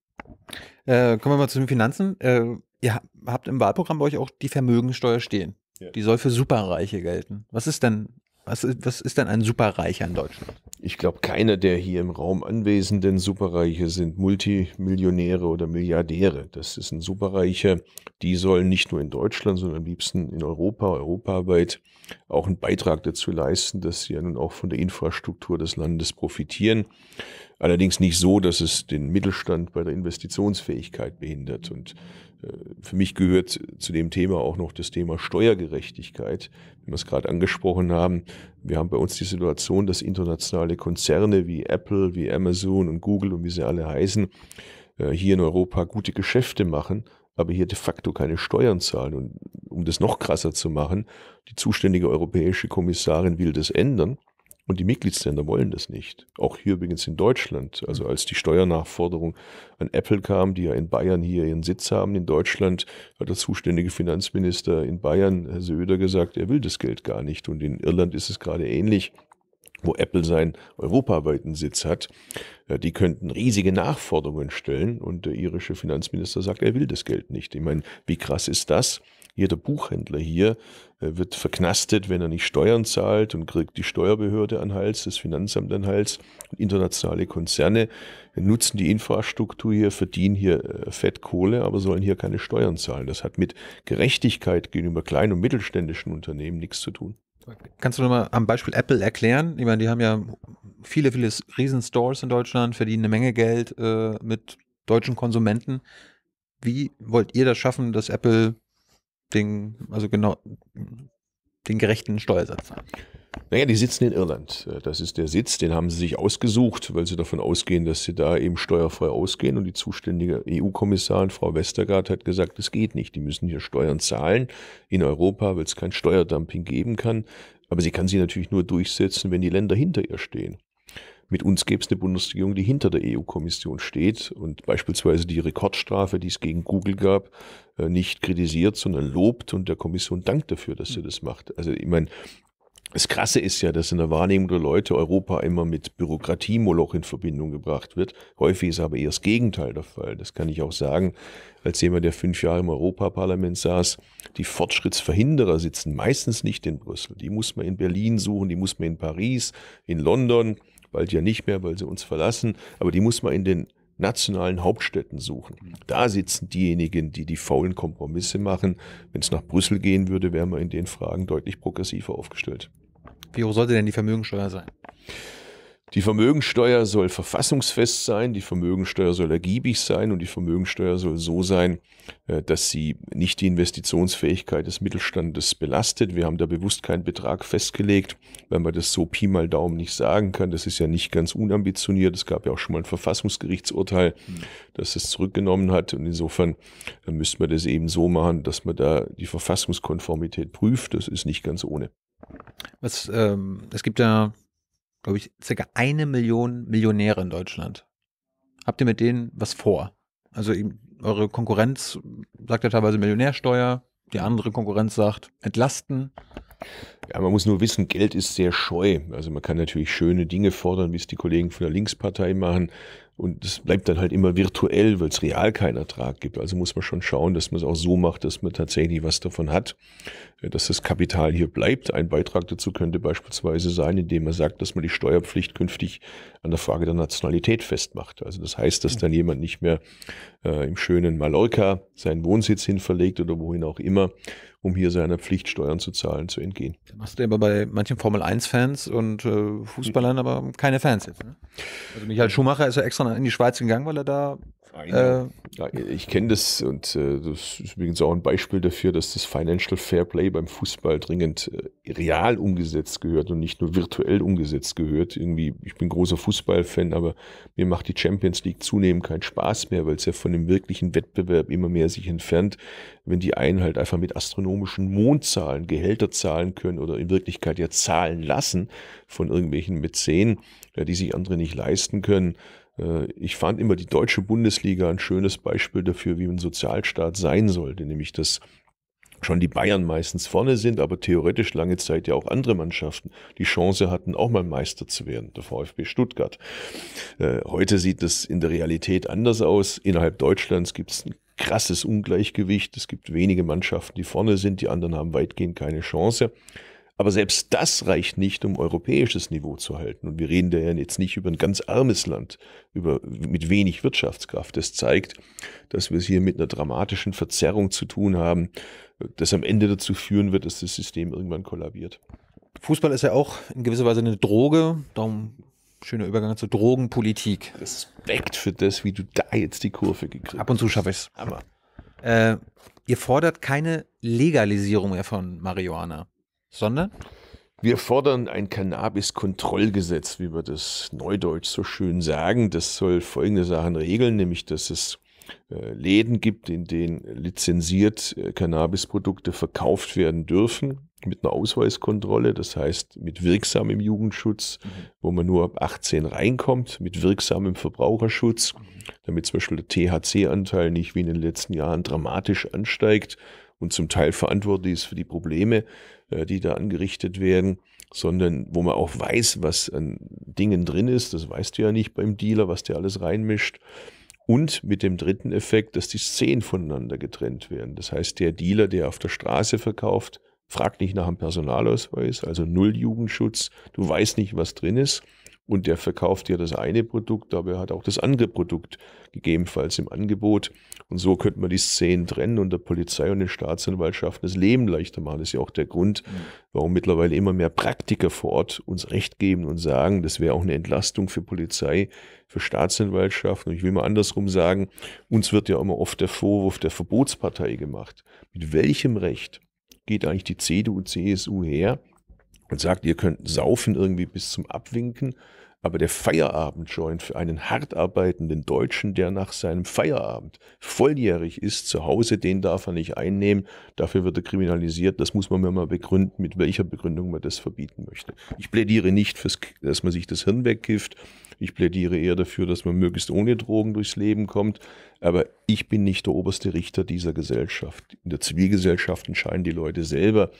[SPEAKER 2] Äh, kommen wir mal zu den Finanzen. Äh, ihr habt im Wahlprogramm bei euch auch die Vermögensteuer stehen. Ja. Die soll für Superreiche gelten. Was ist denn was ist, was ist denn ein Superreicher in Deutschland?
[SPEAKER 1] Ich glaube, keiner der hier im Raum anwesenden Superreiche sind Multimillionäre oder Milliardäre. Das ist ein Superreicher, die sollen nicht nur in Deutschland, sondern am liebsten in Europa, europaweit auch einen Beitrag dazu leisten, dass sie ja nun auch von der Infrastruktur des Landes profitieren. Allerdings nicht so, dass es den Mittelstand bei der Investitionsfähigkeit behindert. Und äh, für mich gehört zu dem Thema auch noch das Thema Steuergerechtigkeit wie wir es gerade angesprochen haben, wir haben bei uns die Situation, dass internationale Konzerne wie Apple, wie Amazon und Google und wie sie alle heißen, äh, hier in Europa gute Geschäfte machen, aber hier de facto keine Steuern zahlen. Und um das noch krasser zu machen, die zuständige europäische Kommissarin will das ändern. Und die Mitgliedsländer wollen das nicht. Auch hier übrigens in Deutschland. Also mhm. als die Steuernachforderung an Apple kam, die ja in Bayern hier ihren Sitz haben, in Deutschland hat der zuständige Finanzminister in Bayern, Herr Söder, gesagt, er will das Geld gar nicht. Und in Irland ist es gerade ähnlich wo Apple seinen europaweiten Sitz hat, äh, die könnten riesige Nachforderungen stellen und der irische Finanzminister sagt, er will das Geld nicht. Ich meine, wie krass ist das? Jeder Buchhändler hier äh, wird verknastet, wenn er nicht Steuern zahlt und kriegt die Steuerbehörde an Hals, das Finanzamt an Hals. Internationale Konzerne nutzen die Infrastruktur hier, verdienen hier äh, Fettkohle, aber sollen hier keine Steuern zahlen. Das hat mit Gerechtigkeit gegenüber kleinen und mittelständischen Unternehmen nichts zu tun.
[SPEAKER 2] Kannst du nochmal am Beispiel Apple erklären? Ich meine, die haben ja viele, viele Riesenstores in Deutschland, verdienen eine Menge Geld äh, mit deutschen Konsumenten. Wie wollt ihr das schaffen, dass Apple den, also genau, den gerechten Steuersatz.
[SPEAKER 1] Naja, die sitzen in Irland. Äh, das ist der Sitz, den haben sie sich ausgesucht, weil sie davon ausgehen, dass sie da eben steuerfrei ausgehen. Und die zuständige EU-Kommissarin, Frau Westergaard, hat gesagt, das geht nicht. Die müssen hier Steuern zahlen in Europa, weil es kein Steuerdumping geben kann. Aber sie kann sie natürlich nur durchsetzen, wenn die Länder hinter ihr stehen mit uns gäbe es eine Bundesregierung, die hinter der EU-Kommission steht und beispielsweise die Rekordstrafe, die es gegen Google gab, äh, nicht kritisiert, sondern lobt und der Kommission dankt dafür, dass sie mhm. das macht. Also ich meine, das Krasse ist ja, dass in der Wahrnehmung der Leute Europa immer mit Bürokratiemoloch in Verbindung gebracht wird. Häufig ist aber eher das Gegenteil der Fall. Das kann ich auch sagen, als jemand, der fünf Jahre im Europaparlament saß. Die Fortschrittsverhinderer sitzen meistens nicht in Brüssel. Die muss man in Berlin suchen, die muss man in Paris, in London, bald ja nicht mehr, weil sie uns verlassen, aber die muss man in den nationalen Hauptstädten suchen. Da sitzen diejenigen, die die faulen Kompromisse machen. Wenn es nach Brüssel gehen würde, wären wir in den Fragen deutlich progressiver aufgestellt.
[SPEAKER 2] Wie hoch sollte denn die Vermögensteuer sein?
[SPEAKER 1] Die Vermögensteuer soll verfassungsfest sein, die Vermögensteuer soll ergiebig sein und die Vermögensteuer soll so sein, äh, dass sie nicht die Investitionsfähigkeit des Mittelstandes belastet. Wir haben da bewusst keinen Betrag festgelegt, weil man das so Pi mal Daumen nicht sagen kann. Das ist ja nicht ganz unambitioniert. Es gab ja auch schon mal ein Verfassungsgerichtsurteil, das es zurückgenommen hat. Und insofern äh, müsste man das eben so machen, dass man da die Verfassungskonformität prüft. Das ist nicht ganz ohne.
[SPEAKER 2] Was, ähm, es gibt ja glaube ich, circa eine Million Millionäre in Deutschland. Habt ihr mit denen was vor? Also eure Konkurrenz sagt ja teilweise Millionärsteuer, die andere Konkurrenz sagt entlasten. Ja, man muss nur wissen,
[SPEAKER 1] Geld ist sehr scheu. Also man kann natürlich schöne Dinge fordern, wie es die Kollegen von der Linkspartei machen. Und es bleibt dann halt immer virtuell, weil es real keinen Ertrag gibt. Also muss man schon schauen, dass man es auch so macht, dass man tatsächlich was davon hat, äh, dass das Kapital hier bleibt. Ein Beitrag dazu könnte beispielsweise sein, indem man sagt, dass man die Steuerpflicht künftig an der Frage der Nationalität festmacht. Also das heißt, dass dann jemand nicht mehr äh, im schönen Mallorca seinen Wohnsitz hin
[SPEAKER 2] verlegt oder wohin auch immer um hier
[SPEAKER 1] seiner Pflicht, Steuern zu zahlen, zu entgehen.
[SPEAKER 2] Da machst du aber bei manchen Formel-1-Fans und äh, Fußballern aber keine Fans jetzt. Ne? Also Michael Schumacher ist ja extra in die Schweiz gegangen, weil er da äh,
[SPEAKER 1] ja, ich kenne das und äh, das ist übrigens auch ein Beispiel dafür, dass das Financial Fair Play beim Fußball dringend äh, real umgesetzt gehört und nicht nur virtuell umgesetzt gehört. Irgendwie, ich bin großer Fußballfan, aber mir macht die Champions League zunehmend keinen Spaß mehr, weil es ja von dem wirklichen Wettbewerb immer mehr sich entfernt, wenn die einen halt einfach mit astronomischen Mondzahlen Gehälter zahlen können oder in Wirklichkeit ja zahlen lassen von irgendwelchen Mäzen, ja, die sich andere nicht leisten können. Äh, ich fand immer die deutsche Bundesliga ein schönes Beispiel dafür, wie ein Sozialstaat sein sollte, nämlich dass schon die Bayern meistens vorne sind, aber theoretisch lange Zeit ja auch andere Mannschaften die Chance hatten, auch mal Meister zu werden, der VfB Stuttgart. Äh, heute sieht es in der Realität anders aus. Innerhalb Deutschlands gibt es ein krasses Ungleichgewicht. Es gibt wenige Mannschaften, die vorne sind, die anderen haben weitgehend keine Chance. Aber selbst das reicht nicht, um europäisches Niveau zu halten. Und wir reden da ja jetzt nicht über ein ganz armes Land, über, mit wenig Wirtschaftskraft. Das zeigt, dass wir es hier mit einer dramatischen Verzerrung zu tun haben, das am Ende dazu führen wird, dass das System irgendwann kollabiert.
[SPEAKER 2] Fußball ist ja auch in gewisser Weise eine Droge. Darum schöner Übergang zur Drogenpolitik. Respekt
[SPEAKER 1] für das, wie du da jetzt die Kurve
[SPEAKER 2] gekriegt hast. Ab und zu schaffe ich es. Aber. Äh, ihr fordert keine Legalisierung mehr von Marihuana. Sondern? Wir
[SPEAKER 1] fordern ein Cannabis-Kontrollgesetz, wie wir das neudeutsch so schön sagen. Das soll folgende Sachen regeln, nämlich dass es äh, Läden gibt, in denen lizenziert äh, Cannabisprodukte verkauft werden dürfen, mit einer Ausweiskontrolle, das heißt mit wirksamem Jugendschutz, mhm. wo man nur ab 18 reinkommt, mit wirksamem Verbraucherschutz, mhm. damit zum Beispiel der THC-Anteil nicht wie in den letzten Jahren dramatisch ansteigt und zum Teil verantwortlich ist für die Probleme, äh, die da angerichtet werden, sondern wo man auch weiß, was an Dingen drin ist. Das weißt du ja nicht beim Dealer, was der alles reinmischt. Und mit dem dritten Effekt, dass die Szenen voneinander getrennt werden. Das heißt, der Dealer, der auf der Straße verkauft, fragt nicht nach einem Personalausweis, also null Jugendschutz. Du weißt nicht, was drin ist. Und der verkauft ja das eine Produkt, aber er hat auch das andere Produkt gegebenenfalls im Angebot. Und so könnte man die Szenen trennen und der Polizei und den Staatsanwaltschaften das Leben leichter machen. Das ist ja auch der Grund, mhm. warum mittlerweile immer mehr Praktiker vor Ort uns Recht geben und sagen, das wäre auch eine Entlastung für Polizei, für Staatsanwaltschaften. Und ich will mal andersrum sagen, uns wird ja immer oft der Vorwurf der Verbotspartei gemacht. Mit welchem Recht geht eigentlich die CDU, CSU her und sagt, ihr könnt saufen irgendwie bis zum Abwinken, aber der Feierabendjoint für einen hart arbeitenden Deutschen, der nach seinem Feierabend volljährig ist, zu Hause, den darf er nicht einnehmen. Dafür wird er kriminalisiert. Das muss man mir mal begründen, mit welcher Begründung man das verbieten möchte. Ich plädiere nicht, fürs, dass man sich das Hirn wegkifft. Ich plädiere eher dafür, dass man möglichst ohne Drogen durchs Leben kommt. Aber ich bin nicht der oberste Richter dieser Gesellschaft. In der Zivilgesellschaft entscheiden die Leute selber,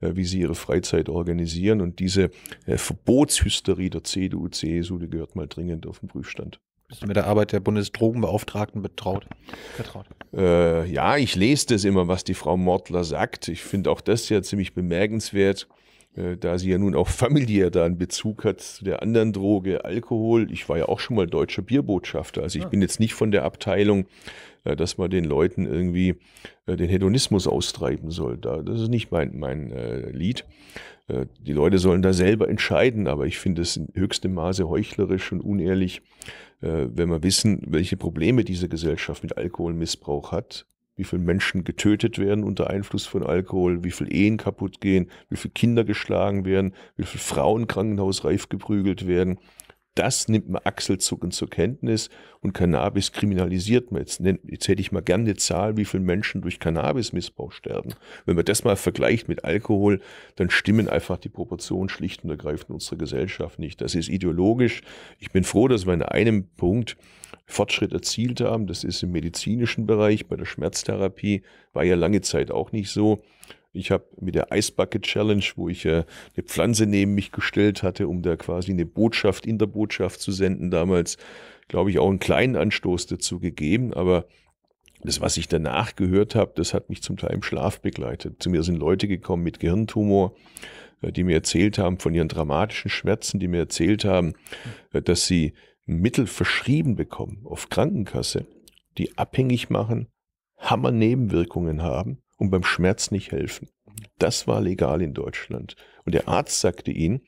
[SPEAKER 1] äh, wie sie ihre Freizeit organisieren. Und diese äh, Verbotshysterie der CDU, CSU, die gehört mal dringend auf den Prüfstand. Bist du mit der Arbeit der
[SPEAKER 2] Bundesdrogenbeauftragten betraut? betraut?
[SPEAKER 1] Äh, ja, ich lese das immer, was die Frau Mortler sagt. Ich finde auch das ja ziemlich bemerkenswert. Äh, da sie ja nun auch familiär da einen Bezug hat zu der anderen Droge, Alkohol. Ich war ja auch schon mal deutscher Bierbotschafter. Also ich ah. bin jetzt nicht von der Abteilung, äh, dass man den Leuten irgendwie äh, den Hedonismus austreiben soll. Das ist nicht mein, mein Lied. Die Leute sollen da selber entscheiden, aber ich finde es in höchstem Maße heuchlerisch und unehrlich, wenn wir wissen, welche Probleme diese Gesellschaft mit Alkoholmissbrauch hat wie viele Menschen getötet werden unter Einfluss von Alkohol, wie viele Ehen kaputt gehen, wie viele Kinder geschlagen werden, wie viele Frauen krankenhausreif geprügelt werden. Das nimmt man achselzuckend zur Kenntnis und Cannabis kriminalisiert man. Jetzt, jetzt hätte ich mal gerne eine Zahl, wie viele Menschen durch Cannabismissbrauch sterben. Wenn man das mal vergleicht mit Alkohol, dann stimmen einfach die Proportionen schlicht und ergreifend unserer Gesellschaft nicht. Das ist ideologisch. Ich bin froh, dass wir in einem Punkt Fortschritt erzielt haben. Das ist im medizinischen Bereich, bei der Schmerztherapie, war ja lange Zeit auch nicht so. Ich habe mit der Ice Bucket Challenge, wo ich äh, eine Pflanze neben mich gestellt hatte, um da quasi eine Botschaft in der Botschaft zu senden, damals, glaube ich, auch einen kleinen Anstoß dazu gegeben. Aber das, was ich danach gehört habe, das hat mich zum Teil im Schlaf begleitet. Zu mir sind Leute gekommen mit Gehirntumor, äh, die mir erzählt haben von ihren dramatischen Schmerzen, die mir erzählt haben, äh, dass sie Mittel verschrieben bekommen auf Krankenkasse, die abhängig machen, Hammer Nebenwirkungen haben und beim Schmerz nicht helfen. Das war legal in Deutschland. Und der Arzt sagte ihnen,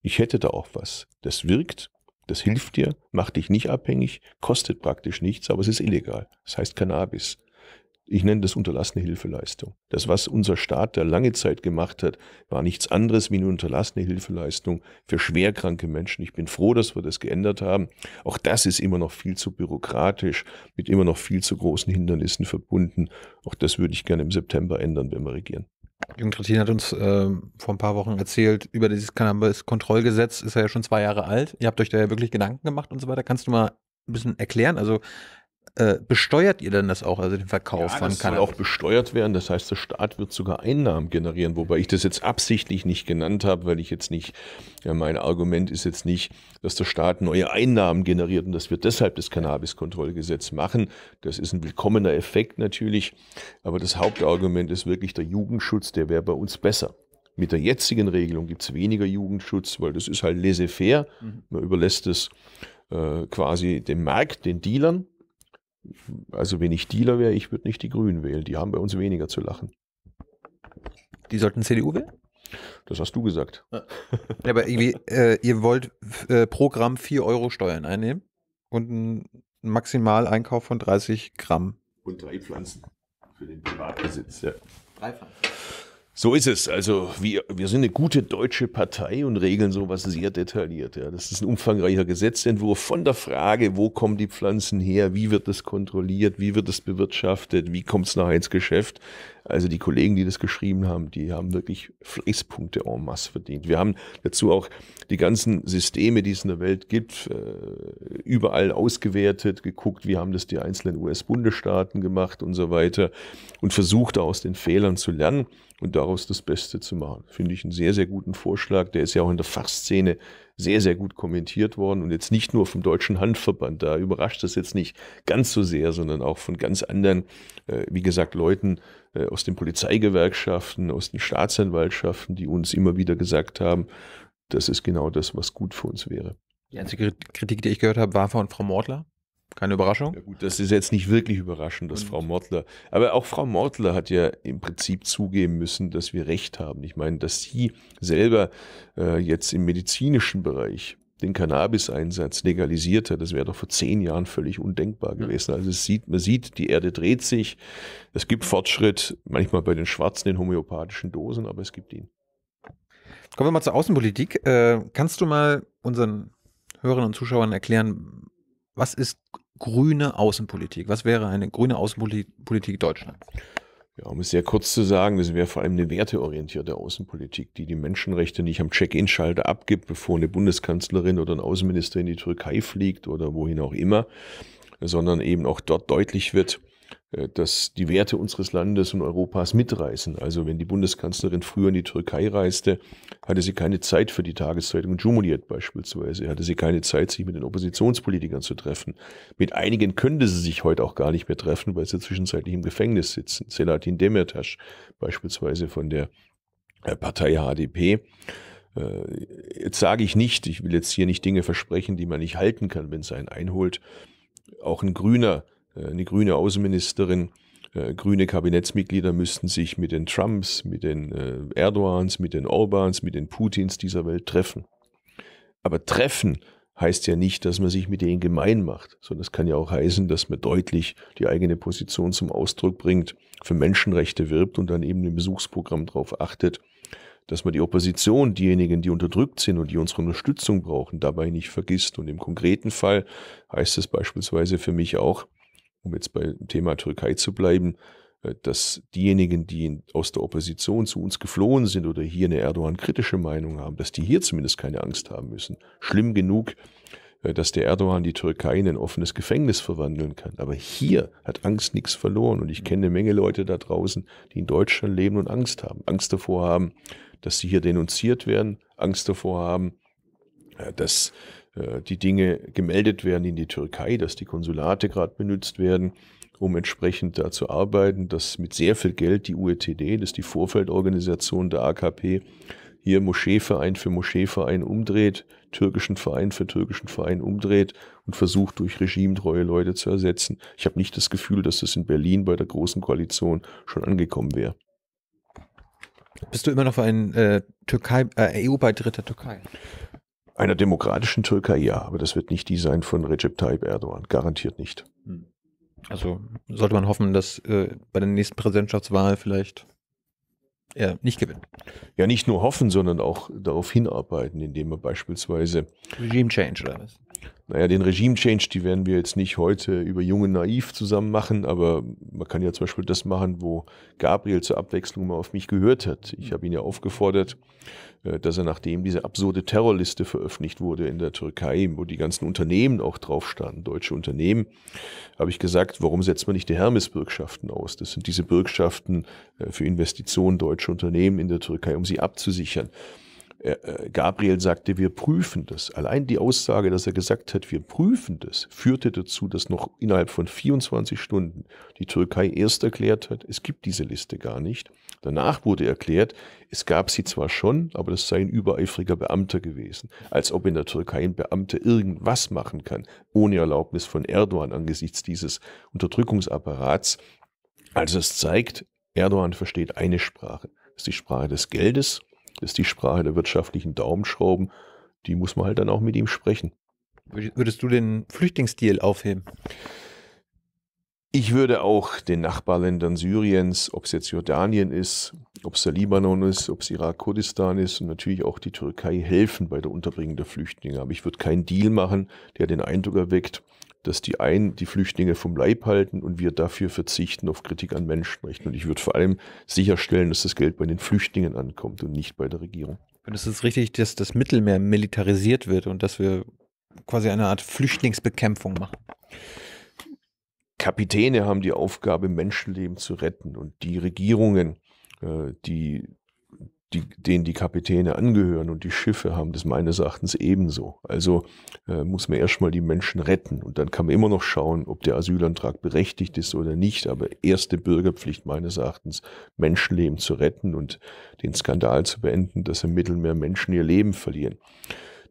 [SPEAKER 1] ich hätte da auch was. Das wirkt, das hilft dir, macht dich nicht abhängig, kostet praktisch nichts, aber es ist illegal. Das heißt Cannabis. Ich nenne das unterlassene Hilfeleistung. Das, was unser Staat da lange Zeit gemacht hat, war nichts anderes wie eine unterlassene Hilfeleistung für schwerkranke Menschen. Ich bin froh, dass wir das geändert haben. Auch das ist immer noch viel zu bürokratisch, mit immer noch viel zu großen Hindernissen verbunden. Auch das würde ich gerne im September ändern, wenn wir regieren.
[SPEAKER 2] Jürgen Trittin hat uns äh, vor ein paar Wochen erzählt, über dieses Cannabis-Kontrollgesetz ist er ja schon zwei Jahre alt. Ihr habt euch da ja wirklich Gedanken gemacht und so weiter. Kannst du mal ein bisschen erklären? Also äh, besteuert ihr denn das auch, also den Verkauf ja, von das soll auch
[SPEAKER 1] besteuert werden, das heißt, der Staat wird sogar Einnahmen generieren, wobei ich das jetzt absichtlich nicht genannt habe, weil ich jetzt nicht, ja, mein Argument ist jetzt nicht, dass der Staat neue Einnahmen generiert und dass wir deshalb das Cannabiskontrollgesetz machen. Das ist ein willkommener Effekt natürlich, aber das Hauptargument ist wirklich der Jugendschutz, der wäre bei uns besser. Mit der jetzigen Regelung gibt es weniger Jugendschutz, weil das ist halt laissez-faire. Mhm. Man überlässt es äh, quasi dem Markt, den Dealern also wenn ich Dealer wäre, ich würde nicht die Grünen wählen. Die haben bei uns weniger zu lachen. Die sollten CDU wählen? Das hast du gesagt.
[SPEAKER 2] Ja, aber irgendwie, äh, ihr wollt äh, pro Gramm 4 Euro Steuern einnehmen und einen Maximaleinkauf von 30 Gramm. Und drei Pflanzen für den
[SPEAKER 1] Privatbesitz, ja. Drei Pflanzen. So ist es. Also wir, wir sind eine gute deutsche Partei und regeln sowas sehr detailliert. Ja. Das ist ein umfangreicher Gesetzentwurf von der Frage, wo kommen die Pflanzen her, wie wird das kontrolliert, wie wird das bewirtschaftet, wie kommt es nachher ins Geschäft, also die Kollegen, die das geschrieben haben, die haben wirklich Fleißpunkte en masse verdient. Wir haben dazu auch die ganzen Systeme, die es in der Welt gibt, äh, überall ausgewertet, geguckt, wie haben das die einzelnen US-Bundesstaaten gemacht und so weiter und versucht aus den Fehlern zu lernen und daraus das Beste zu machen. Finde ich einen sehr, sehr guten Vorschlag. Der ist ja auch in der Fachszene sehr, sehr gut kommentiert worden und jetzt nicht nur vom Deutschen Handverband. Da überrascht das jetzt nicht ganz so sehr, sondern auch von ganz anderen, äh, wie gesagt, Leuten äh, aus den Polizeigewerkschaften, aus den Staatsanwaltschaften, die uns immer wieder gesagt haben, das ist genau das, was gut für uns wäre. Die einzige Kritik, die ich gehört habe, war von Frau Mordler. Keine Überraschung? Ja gut, das ist jetzt nicht wirklich überraschend, dass Und? Frau Mortler. Aber auch Frau Mortler hat ja im Prinzip zugeben müssen, dass wir recht haben. Ich meine, dass sie selber äh, jetzt im medizinischen Bereich den Cannabiseinsatz legalisiert hat, das wäre doch vor zehn Jahren völlig undenkbar gewesen. Also es sieht, man sieht, die Erde dreht sich, es gibt
[SPEAKER 2] Fortschritt, manchmal bei den Schwarzen in homöopathischen Dosen, aber es gibt ihn. Kommen wir mal zur Außenpolitik. Äh, kannst du mal unseren Hörern und Zuschauern erklären, was ist grüne Außenpolitik? Was wäre eine grüne Außenpolitik Deutschlands?
[SPEAKER 1] Ja, um es sehr kurz zu sagen, das wäre vor allem eine werteorientierte Außenpolitik, die die Menschenrechte nicht am Check-in-Schalter abgibt, bevor eine Bundeskanzlerin oder ein Außenminister in die Türkei fliegt oder wohin auch immer, sondern eben auch dort deutlich wird, äh, dass die Werte unseres Landes und Europas mitreißen. Also wenn die Bundeskanzlerin früher in die Türkei reiste, hatte sie keine Zeit für die Tageszeitung Jumuliet beispielsweise, hatte sie keine Zeit, sich mit den Oppositionspolitikern zu treffen. Mit einigen könnte sie sich heute auch gar nicht mehr treffen, weil sie zwischenzeitlich im Gefängnis sitzen. Selatin Demirtas beispielsweise von der äh, Partei HDP. Äh, jetzt sage ich nicht, ich will jetzt hier nicht Dinge versprechen, die man nicht halten kann, wenn es einen einholt. Auch ein Grüner äh, eine grüne Außenministerin, äh, grüne Kabinettsmitglieder müssten sich mit den Trumps, mit den äh, Erdogans, mit den Orbans, mit den Putins dieser Welt treffen. Aber treffen heißt ja nicht, dass man sich mit denen gemein macht, sondern es kann ja auch heißen, dass man deutlich die eigene Position zum Ausdruck bringt, für Menschenrechte wirbt und dann eben im Besuchsprogramm darauf achtet, dass man die Opposition, diejenigen, die unterdrückt sind und die unsere Unterstützung brauchen, dabei nicht vergisst. Und im konkreten Fall heißt es beispielsweise für mich auch, um jetzt beim Thema Türkei zu bleiben, äh, dass diejenigen, die aus der Opposition zu uns geflohen sind oder hier eine Erdogan-kritische Meinung haben, dass die hier zumindest keine Angst haben müssen. Schlimm genug, äh, dass der Erdogan die Türkei in ein offenes Gefängnis verwandeln kann. Aber hier hat Angst nichts verloren. Und ich kenne eine Menge Leute da draußen, die in Deutschland leben und Angst haben. Angst davor haben, dass sie hier denunziert werden. Angst davor haben, äh, dass äh, die Dinge gemeldet werden in die Türkei, dass die Konsulate gerade benutzt werden, um entsprechend da zu arbeiten, dass mit sehr viel Geld die UETD, das ist die Vorfeldorganisation der AKP, hier Moscheeverein für Moscheeverein umdreht, türkischen Verein für türkischen Verein umdreht und versucht, durch regimetreue Leute zu ersetzen. Ich habe nicht das Gefühl, dass das in Berlin bei der Großen Koalition schon angekommen wäre.
[SPEAKER 2] Bist du immer noch für einen äh, äh EU-Beitritt der Türkei?
[SPEAKER 1] einer demokratischen Türkei ja, aber das wird nicht die sein von Recep Tayyip
[SPEAKER 2] Erdogan, garantiert nicht. Hm. Also sollte man hoffen, dass äh, bei der nächsten Präsidentschaftswahl vielleicht er nicht gewinnt. Ja, nicht nur hoffen, sondern auch darauf
[SPEAKER 1] hinarbeiten, indem er beispielsweise Regime Change oder was? Naja, den Regime-Change, die werden wir jetzt nicht heute über Jungen naiv zusammen machen, aber man kann ja zum Beispiel das machen, wo Gabriel zur Abwechslung mal auf mich gehört hat. Ich habe ihn ja aufgefordert, äh, dass er nachdem diese absurde Terrorliste veröffentlicht wurde in der Türkei, wo die ganzen Unternehmen auch drauf standen, deutsche Unternehmen, habe ich gesagt, warum setzt man nicht die Hermes-Bürgschaften aus? Das sind diese Bürgschaften äh, für Investitionen deutscher Unternehmen in der Türkei, um sie abzusichern. Äh, äh, Gabriel sagte, wir prüfen das. Allein die Aussage, dass er gesagt hat, wir prüfen das, führte dazu, dass noch innerhalb von 24 Stunden die Türkei erst erklärt hat, es gibt diese Liste gar nicht. Danach wurde erklärt, es gab sie zwar schon, aber das sei ein übereifriger Beamter gewesen. Als ob in der Türkei ein Beamter irgendwas machen kann, ohne Erlaubnis von Erdogan angesichts dieses Unterdrückungsapparats. Also es zeigt, Erdogan versteht eine Sprache, das ist die Sprache des Geldes das ist die Sprache der wirtschaftlichen Daumenschrauben. Die muss man halt dann auch mit ihm sprechen. Würdest du den Flüchtlingsdeal aufheben? Ich würde auch den Nachbarländern Syriens, ob es jetzt Jordanien ist, ob es der Libanon ist, ob es Irak, Kurdistan ist und natürlich auch die Türkei helfen bei der Unterbringung der Flüchtlinge. Aber ich würde keinen Deal machen, der den Eindruck erweckt, dass die einen die Flüchtlinge vom Leib halten und wir dafür verzichten auf Kritik an Menschenrechten. Und ich würde vor allem sicherstellen, dass das Geld bei den Flüchtlingen ankommt und nicht bei der Regierung.
[SPEAKER 2] Und es ist richtig, dass das Mittelmeer militarisiert wird und dass wir quasi eine Art Flüchtlingsbekämpfung machen. Kapitäne haben die Aufgabe, Menschenleben zu retten. Und die
[SPEAKER 1] Regierungen, äh, die die, denen die Kapitäne angehören und die Schiffe haben das meines Erachtens ebenso. Also äh, muss man erstmal die Menschen retten und dann kann man immer noch schauen, ob der Asylantrag berechtigt ist oder nicht. Aber erste Bürgerpflicht meines Erachtens, Menschenleben zu retten und den Skandal zu beenden, dass im Mittelmeer Menschen ihr Leben verlieren.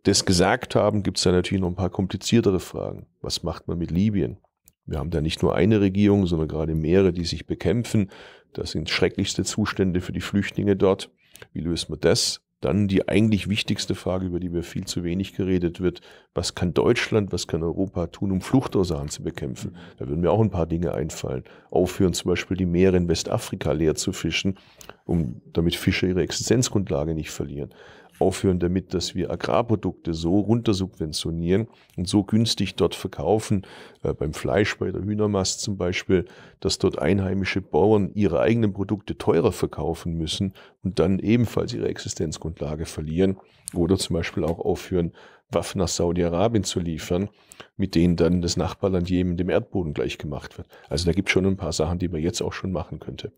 [SPEAKER 1] Das gesagt haben, gibt es da natürlich noch ein paar kompliziertere Fragen. Was macht man mit Libyen? Wir haben da nicht nur eine Regierung, sondern gerade mehrere, die sich bekämpfen. Das sind schrecklichste Zustände für die Flüchtlinge dort. Wie löst man das? Dann die eigentlich wichtigste Frage, über die wir viel zu wenig geredet wird. Was kann Deutschland, was kann Europa tun, um Fluchtursachen zu bekämpfen? Mhm. Da würden mir auch ein paar Dinge einfallen. Aufhören zum Beispiel die Meere in Westafrika leer zu fischen, um, damit Fische ihre Existenzgrundlage nicht verlieren aufhören damit, dass wir Agrarprodukte so runtersubventionieren und so günstig dort verkaufen, äh, beim Fleisch, bei der Hühnermast zum Beispiel, dass dort einheimische Bauern ihre eigenen Produkte teurer verkaufen müssen und dann ebenfalls ihre Existenzgrundlage verlieren oder zum Beispiel auch aufhören, Waffen nach Saudi-Arabien zu liefern, mit denen dann das Nachbarland Jemen dem Erdboden gleich gemacht wird. Also da gibt es schon ein paar Sachen, die man jetzt auch schon machen könnte.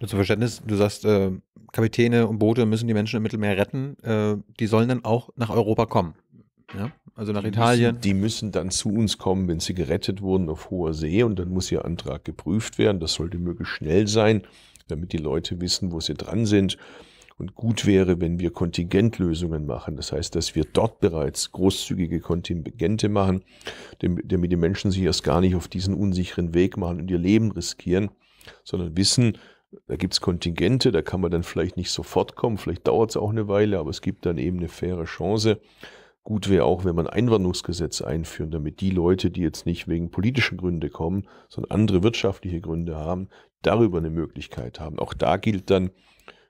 [SPEAKER 2] Nur zum Verständnis, du sagst, äh, Kapitäne und Boote müssen die Menschen im Mittelmeer retten. Äh, die sollen dann auch nach Europa kommen. Ja? Also nach die Italien. Müssen,
[SPEAKER 1] die müssen dann zu uns kommen, wenn sie gerettet wurden auf hoher See und dann muss ihr Antrag geprüft werden. Das sollte möglichst schnell sein, damit die Leute wissen, wo sie dran sind. Und gut wäre, wenn wir Kontingentlösungen machen. Das heißt, dass wir dort bereits großzügige Kontingente machen, damit die Menschen sich erst gar nicht auf diesen unsicheren Weg machen und ihr Leben riskieren, sondern wissen, da gibt es Kontingente, da kann man dann vielleicht nicht sofort kommen, vielleicht dauert es auch eine Weile, aber es gibt dann eben eine faire Chance. Gut wäre auch, wenn man Einwanderungsgesetze einführen, damit die Leute, die jetzt nicht wegen politischer Gründe kommen, sondern andere wirtschaftliche Gründe haben, darüber eine Möglichkeit haben. Auch da gilt dann,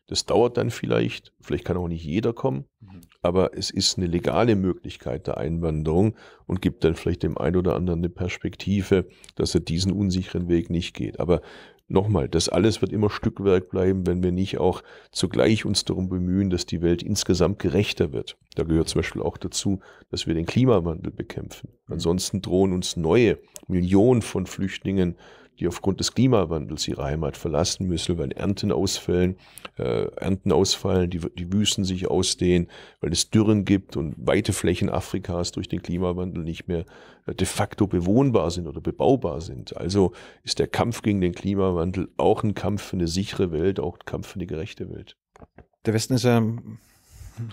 [SPEAKER 1] das dauert dann vielleicht, vielleicht kann auch nicht jeder kommen, mhm. aber es ist eine legale Möglichkeit der Einwanderung und gibt dann vielleicht dem einen oder anderen eine Perspektive, dass er diesen unsicheren Weg nicht geht. Aber nochmal, das alles wird immer Stückwerk bleiben, wenn wir nicht auch zugleich uns darum bemühen, dass die Welt insgesamt gerechter wird. Da gehört zum Beispiel auch dazu, dass wir den Klimawandel bekämpfen. Ansonsten drohen uns neue Millionen von Flüchtlingen die aufgrund des Klimawandels ihre Heimat verlassen müssen, weil Ernten ausfallen, äh, Ernten ausfallen, die, die Wüsten sich ausdehnen, weil es Dürren gibt und weite Flächen Afrikas durch den Klimawandel nicht mehr äh, de facto bewohnbar sind oder bebaubar sind. Also ist der Kampf gegen den Klimawandel auch ein Kampf für eine
[SPEAKER 2] sichere Welt, auch ein Kampf für eine gerechte Welt. Der Westen ist ja, hm,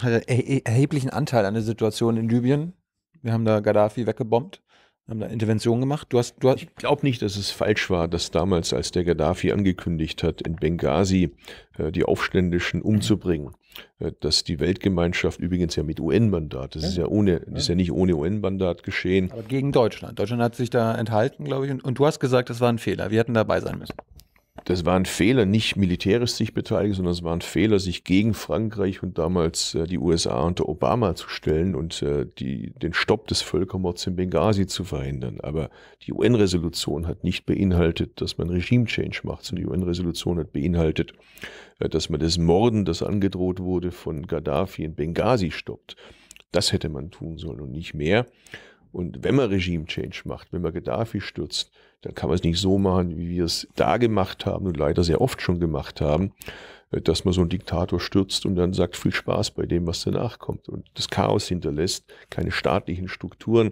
[SPEAKER 2] hat einen erheblichen Anteil an der Situation in Libyen. Wir haben da Gaddafi weggebombt haben da Interventionen gemacht.
[SPEAKER 1] Du hast, du hast ich glaube nicht, dass es falsch war, dass damals, als der Gaddafi angekündigt hat, in Benghazi äh, die Aufständischen umzubringen, äh, dass die Weltgemeinschaft übrigens
[SPEAKER 2] ja mit UN-Mandat, das ja. ist ja ohne, das ja. ist ja nicht ohne UN-Mandat geschehen. Aber gegen Deutschland. Deutschland hat sich da enthalten, glaube ich. Und, und du hast gesagt, das war ein Fehler. Wir hätten dabei sein müssen das war ein Fehler, nicht
[SPEAKER 1] militärisch sich beteiligen, sondern es war ein Fehler, sich gegen Frankreich und damals äh, die USA unter Obama zu stellen und äh, die, den Stopp des Völkermords in Benghazi zu verhindern. Aber die UN-Resolution hat nicht beinhaltet, dass man Regime-Change macht, sondern die UN-Resolution hat beinhaltet, äh, dass man das Morden, das angedroht wurde von Gaddafi in Benghazi stoppt. Das hätte man tun sollen und nicht mehr. Und wenn man Regime-Change macht, wenn man Gaddafi stürzt, dann kann man es nicht so machen, wie wir es da gemacht haben und leider sehr oft schon gemacht haben, äh, dass man so einen Diktator stürzt und dann sagt, viel Spaß bei dem, was danach kommt und das Chaos hinterlässt, keine staatlichen Strukturen,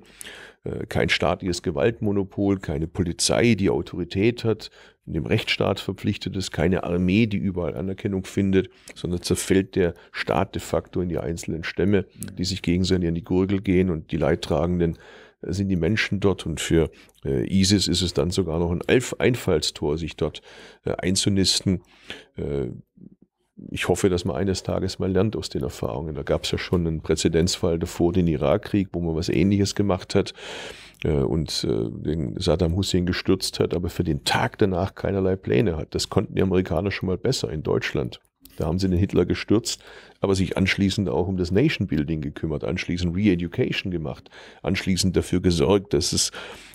[SPEAKER 1] äh, kein staatliches Gewaltmonopol, keine Polizei, die Autorität hat, in dem Rechtsstaat verpflichtet ist, keine Armee, die überall Anerkennung findet, sondern zerfällt der Staat de facto in die einzelnen Stämme, die sich gegenseitig in die Gurgel gehen und die Leidtragenden sind die Menschen dort und für äh, ISIS ist es dann sogar noch ein Einfallstor, sich dort äh, einzunisten. Äh, ich hoffe, dass man eines Tages mal lernt aus den Erfahrungen. Da gab es ja schon einen Präzedenzfall davor, den Irakkrieg, wo man was Ähnliches gemacht hat äh, und äh, den Saddam Hussein gestürzt hat, aber für den Tag danach keinerlei Pläne hat. Das konnten die Amerikaner schon mal besser in Deutschland. Da haben sie den Hitler gestürzt, aber sich anschließend auch um das Nation Building gekümmert, anschließend Re-Education gemacht, anschließend dafür gesorgt, dass es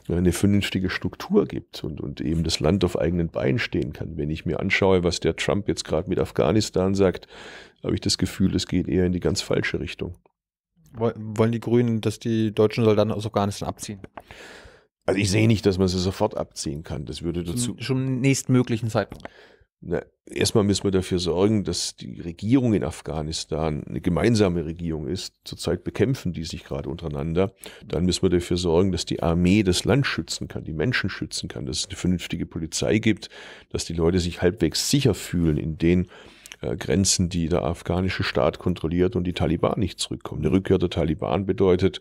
[SPEAKER 1] eine vernünftige Struktur gibt und, und eben das Land auf eigenen Beinen stehen kann. Wenn ich mir anschaue, was der Trump jetzt gerade mit Afghanistan sagt, habe ich das Gefühl, es geht eher in die ganz falsche Richtung.
[SPEAKER 2] Wollen die Grünen, dass die deutschen Soldaten aus Afghanistan abziehen? Also ich sehe nicht, dass man sie sofort abziehen kann. Das würde dazu. Zum nächstmöglichen Zeitpunkt. Na,
[SPEAKER 1] erstmal müssen wir dafür sorgen, dass die Regierung in Afghanistan eine gemeinsame Regierung ist. Zurzeit bekämpfen die sich gerade untereinander. Dann müssen wir dafür sorgen, dass die Armee das Land schützen kann, die Menschen schützen kann, dass es eine vernünftige Polizei gibt, dass die Leute sich halbwegs sicher fühlen in den äh, Grenzen, die der afghanische Staat kontrolliert und die Taliban nicht zurückkommen. Eine Rückkehr der Taliban bedeutet,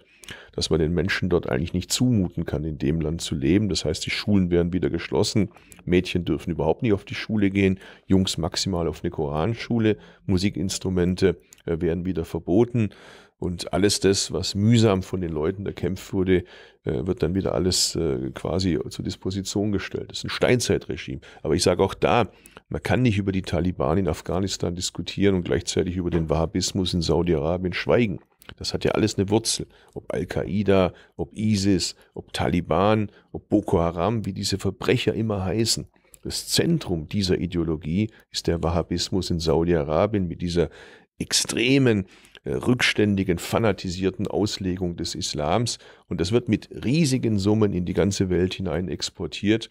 [SPEAKER 1] dass man den Menschen dort eigentlich nicht zumuten kann, in dem Land zu leben. Das heißt, die Schulen werden wieder geschlossen, Mädchen dürfen überhaupt nicht auf die Schule gehen, Jungs maximal auf eine Koranschule, Musikinstrumente äh, werden wieder verboten. Und alles das, was mühsam von den Leuten erkämpft wurde, äh, wird dann wieder alles quasi zur Disposition gestellt. Das ist ein Steinzeitregime. Aber ich sage auch da, man kann nicht über die Taliban in Afghanistan diskutieren und gleichzeitig über den Wahhabismus in Saudi-Arabien schweigen. Das hat ja alles eine Wurzel. Ob Al-Qaida, ob ISIS, ob Taliban, ob Boko Haram, wie diese Verbrecher immer heißen. Das Zentrum dieser Ideologie ist der Wahhabismus in Saudi-Arabien mit dieser extremen, äh, rückständigen, fanatisierten Auslegung des Islams. Und das wird mit riesigen Summen in die ganze Welt hinein exportiert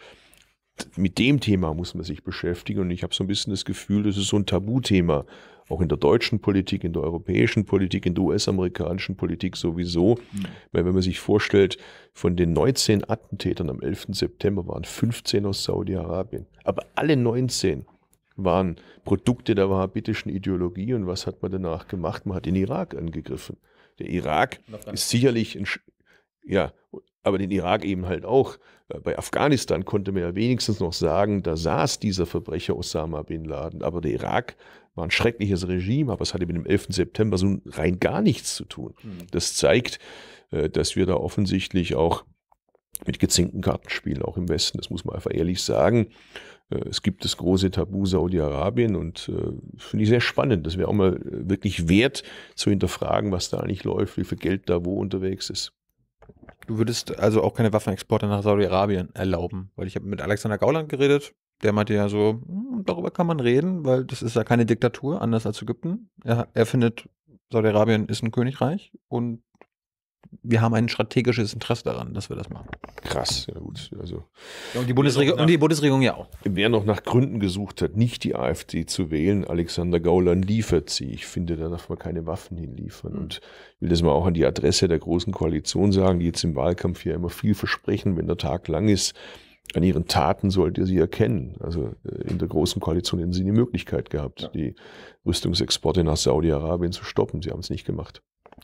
[SPEAKER 1] mit dem Thema muss man sich beschäftigen. Und ich habe so ein bisschen das Gefühl, das ist so ein Tabuthema. Auch in der deutschen Politik, in der europäischen Politik, in der US-amerikanischen Politik sowieso. Mhm. Weil wenn man sich vorstellt, von den 19 Attentätern am 11. September waren 15 aus Saudi-Arabien. Aber alle 19 waren Produkte der wahhabitischen Ideologie. Und was hat man danach gemacht? Man hat den Irak angegriffen. Der Irak ist sicherlich ein, ja, aber den Irak eben halt auch. Äh, bei Afghanistan konnte man ja wenigstens noch sagen, da saß dieser Verbrecher Osama bin Laden, aber der Irak war ein schreckliches Regime, aber es hatte mit dem 11. September so rein gar nichts zu tun. Hm. Das zeigt, äh, dass wir da offensichtlich auch mit gezinkten Karten spielen, auch im Westen, das muss man einfach ehrlich sagen. Äh, es gibt das große Tabu Saudi-Arabien und äh, finde ich sehr spannend. Das wäre auch mal wirklich wert zu hinterfragen, was da
[SPEAKER 2] eigentlich läuft, wie viel Geld da wo unterwegs ist. Du würdest also auch keine Waffenexporte nach Saudi-Arabien erlauben, weil ich habe mit Alexander Gauland geredet. Der meinte ja so, hm, darüber kann man reden, weil das ist ja keine Diktatur, anders als Ägypten. Er, er findet, Saudi-Arabien ist ein Königreich und wir haben ein strategisches Interesse daran, dass wir das machen. Krass, ja gut. Also, ja, und, die Bundesregierung, und die Bundesregierung ja auch. Wer noch nach Gründen gesucht hat, nicht die
[SPEAKER 1] AfD zu wählen, Alexander Gauland liefert sie. Ich finde, da darf man keine Waffen hinliefern. Mhm. Und ich will das mal auch an die Adresse der Großen Koalition sagen, die jetzt im Wahlkampf ja immer viel versprechen, wenn der Tag lang ist an ihren Taten sollt ihr sie erkennen. Also äh, in der Großen Koalition hätten sie die Möglichkeit gehabt, ja. die Rüstungsexporte nach Saudi-Arabien zu stoppen. Sie haben es nicht gemacht.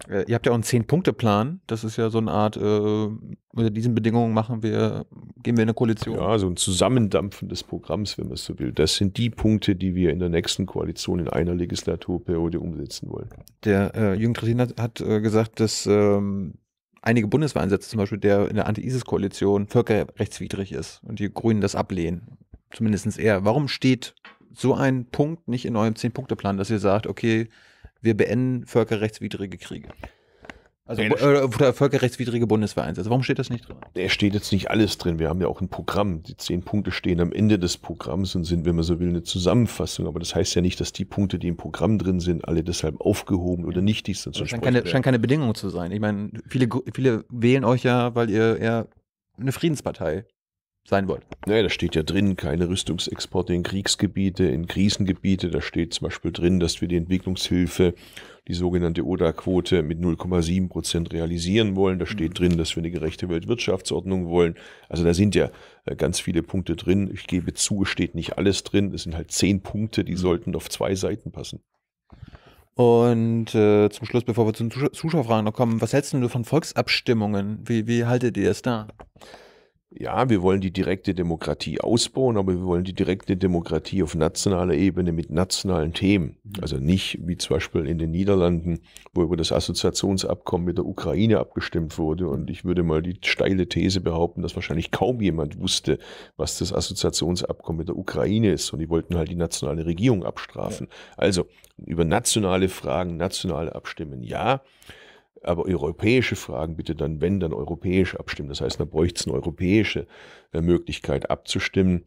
[SPEAKER 2] Äh, ihr habt ja auch einen Zehn-Punkte-Plan. Das ist ja so eine Art, äh, unter diesen Bedingungen machen wir, gehen wir in eine
[SPEAKER 1] Koalition. Ja, so ein Zusammendampfen des Programms, wenn man es so will. Das sind die Punkte, die wir in der nächsten Koalition in einer Legislaturperiode umsetzen wollen.
[SPEAKER 2] Der äh, Jürgen Trittin hat, hat äh, gesagt, dass ähm, einige Bundeswehreinsätze, zum Beispiel der in der Anti-ISIS-Koalition, völkerrechtswidrig ist und die Grünen das ablehnen. Zumindest er. Warum steht so ein Punkt nicht in eurem Zehn-Punkte-Plan, dass ihr sagt, okay, wir beenden völkerrechtswidrige Kriege. Also äh, völkerrechtswidrige Bundeswehreinsätze. Also, warum steht das nicht drin?
[SPEAKER 1] Da steht jetzt nicht alles drin. Wir haben ja auch ein Programm. Die zehn Punkte stehen am Ende des Programms und sind, wenn man so will, eine Zusammenfassung. Aber das heißt ja nicht, dass die Punkte, die im Programm drin sind, alle deshalb aufgehoben oder nicht dies sind. Also scheint keine,
[SPEAKER 2] scheint keine Bedingung zu sein. Ich meine, viele, viele wählen euch ja, weil ihr eher eine Friedenspartei sein wollt.
[SPEAKER 1] Naja, da steht ja drin, keine Rüstungsexporte in Kriegsgebiete, in Krisengebiete. Da steht zum Beispiel drin, dass wir die Entwicklungshilfe, die sogenannte ODA-Quote mit 0,7 Prozent realisieren wollen. Da steht mhm. drin, dass wir eine gerechte Weltwirtschaftsordnung wollen. Also da sind ja äh, ganz viele Punkte drin. Ich gebe zu, es steht nicht alles drin. Es sind halt zehn Punkte, die mhm. sollten auf zwei Seiten passen.
[SPEAKER 2] Und äh, zum Schluss, bevor wir zu den Zuschauerfragen noch kommen, was hältst du von Volksabstimmungen? Wie, wie haltet ihr es da?
[SPEAKER 1] ja, wir wollen die direkte Demokratie ausbauen, aber wir wollen die direkte Demokratie auf nationaler Ebene mit nationalen Themen. Mhm. Also nicht wie zum Beispiel in den Niederlanden, wo über das Assoziationsabkommen mit der Ukraine abgestimmt wurde. Und mhm. ich würde mal die steile These behaupten, dass wahrscheinlich kaum jemand wusste, was das Assoziationsabkommen mit der Ukraine ist. Und die wollten halt die nationale Regierung abstrafen. Ja. Also über nationale Fragen, national Abstimmen, ja. Aber europäische Fragen bitte dann, wenn, dann europäisch abstimmen. Das heißt, da bräuchte es eine europäische äh, Möglichkeit abzustimmen.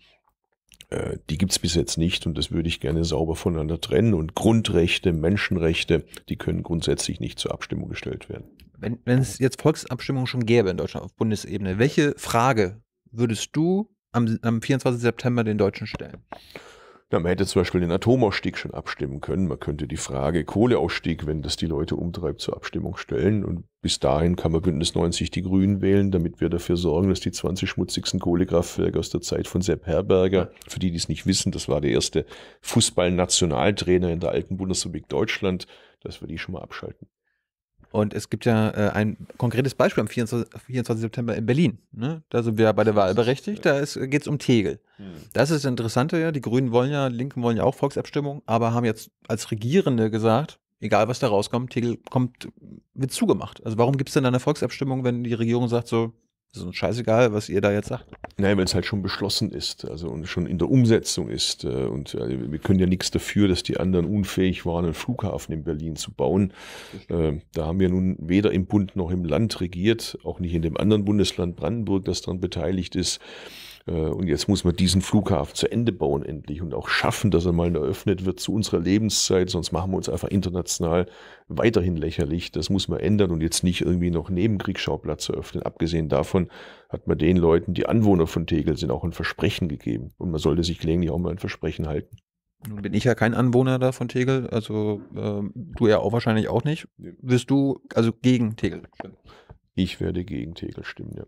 [SPEAKER 1] Äh, die gibt es bis jetzt nicht und das würde ich gerne sauber voneinander trennen. Und Grundrechte, Menschenrechte, die können grundsätzlich nicht zur Abstimmung
[SPEAKER 2] gestellt werden. Wenn, wenn es jetzt Volksabstimmung schon gäbe in Deutschland auf Bundesebene, welche Frage würdest du am, am 24. September den Deutschen stellen? Na, man hätte zum Beispiel
[SPEAKER 1] den Atomausstieg schon abstimmen können. Man könnte die Frage Kohleausstieg, wenn das die Leute umtreibt, zur Abstimmung stellen. Und bis dahin kann man Bündnis 90 die Grünen wählen, damit wir dafür sorgen, dass die 20 schmutzigsten Kohlekraftwerke aus der Zeit von Sepp Herberger, für die, die es nicht wissen, das war der erste Fußballnationaltrainer in der alten Bundesrepublik Deutschland, dass wir die schon mal abschalten.
[SPEAKER 2] Und es gibt ja äh, ein konkretes Beispiel am 24, 24 September in Berlin. Ne? Da sind wir bei der Wahl berechtigt. Äh, da äh, geht es um Tegel. Das ist das Interessante, ja. Die Grünen wollen ja, die Linken wollen ja auch Volksabstimmung, aber haben jetzt als Regierende gesagt, egal was da rauskommt, Tegel kommt, wird zugemacht. Also warum gibt es denn eine Volksabstimmung, wenn die Regierung sagt, so, ist uns scheißegal, was ihr da jetzt sagt?
[SPEAKER 1] Naja, wenn es halt schon beschlossen ist, also und schon in der Umsetzung ist. Äh, und also, wir können ja nichts dafür, dass die anderen unfähig waren, einen Flughafen in Berlin zu bauen. Äh, da haben wir nun weder im Bund noch im Land regiert, auch nicht in dem anderen Bundesland Brandenburg, das daran beteiligt ist. Äh, und jetzt muss man diesen Flughafen zu Ende bauen endlich und auch schaffen, dass er mal eröffnet wird zu unserer Lebenszeit, sonst machen wir uns einfach international weiterhin lächerlich. Das muss man ändern und jetzt nicht irgendwie noch Nebenkriegsschauplatz eröffnen. Abgesehen davon hat man den Leuten, die Anwohner von Tegel sind, auch ein Versprechen gegeben. Und man sollte sich gelegentlich auch mal ein Versprechen halten.
[SPEAKER 2] Nun bin ich ja kein Anwohner da von Tegel, also äh, du ja auch wahrscheinlich auch nicht. Wirst du also gegen Tegel stimmen? Ich werde gegen Tegel stimmen, ja.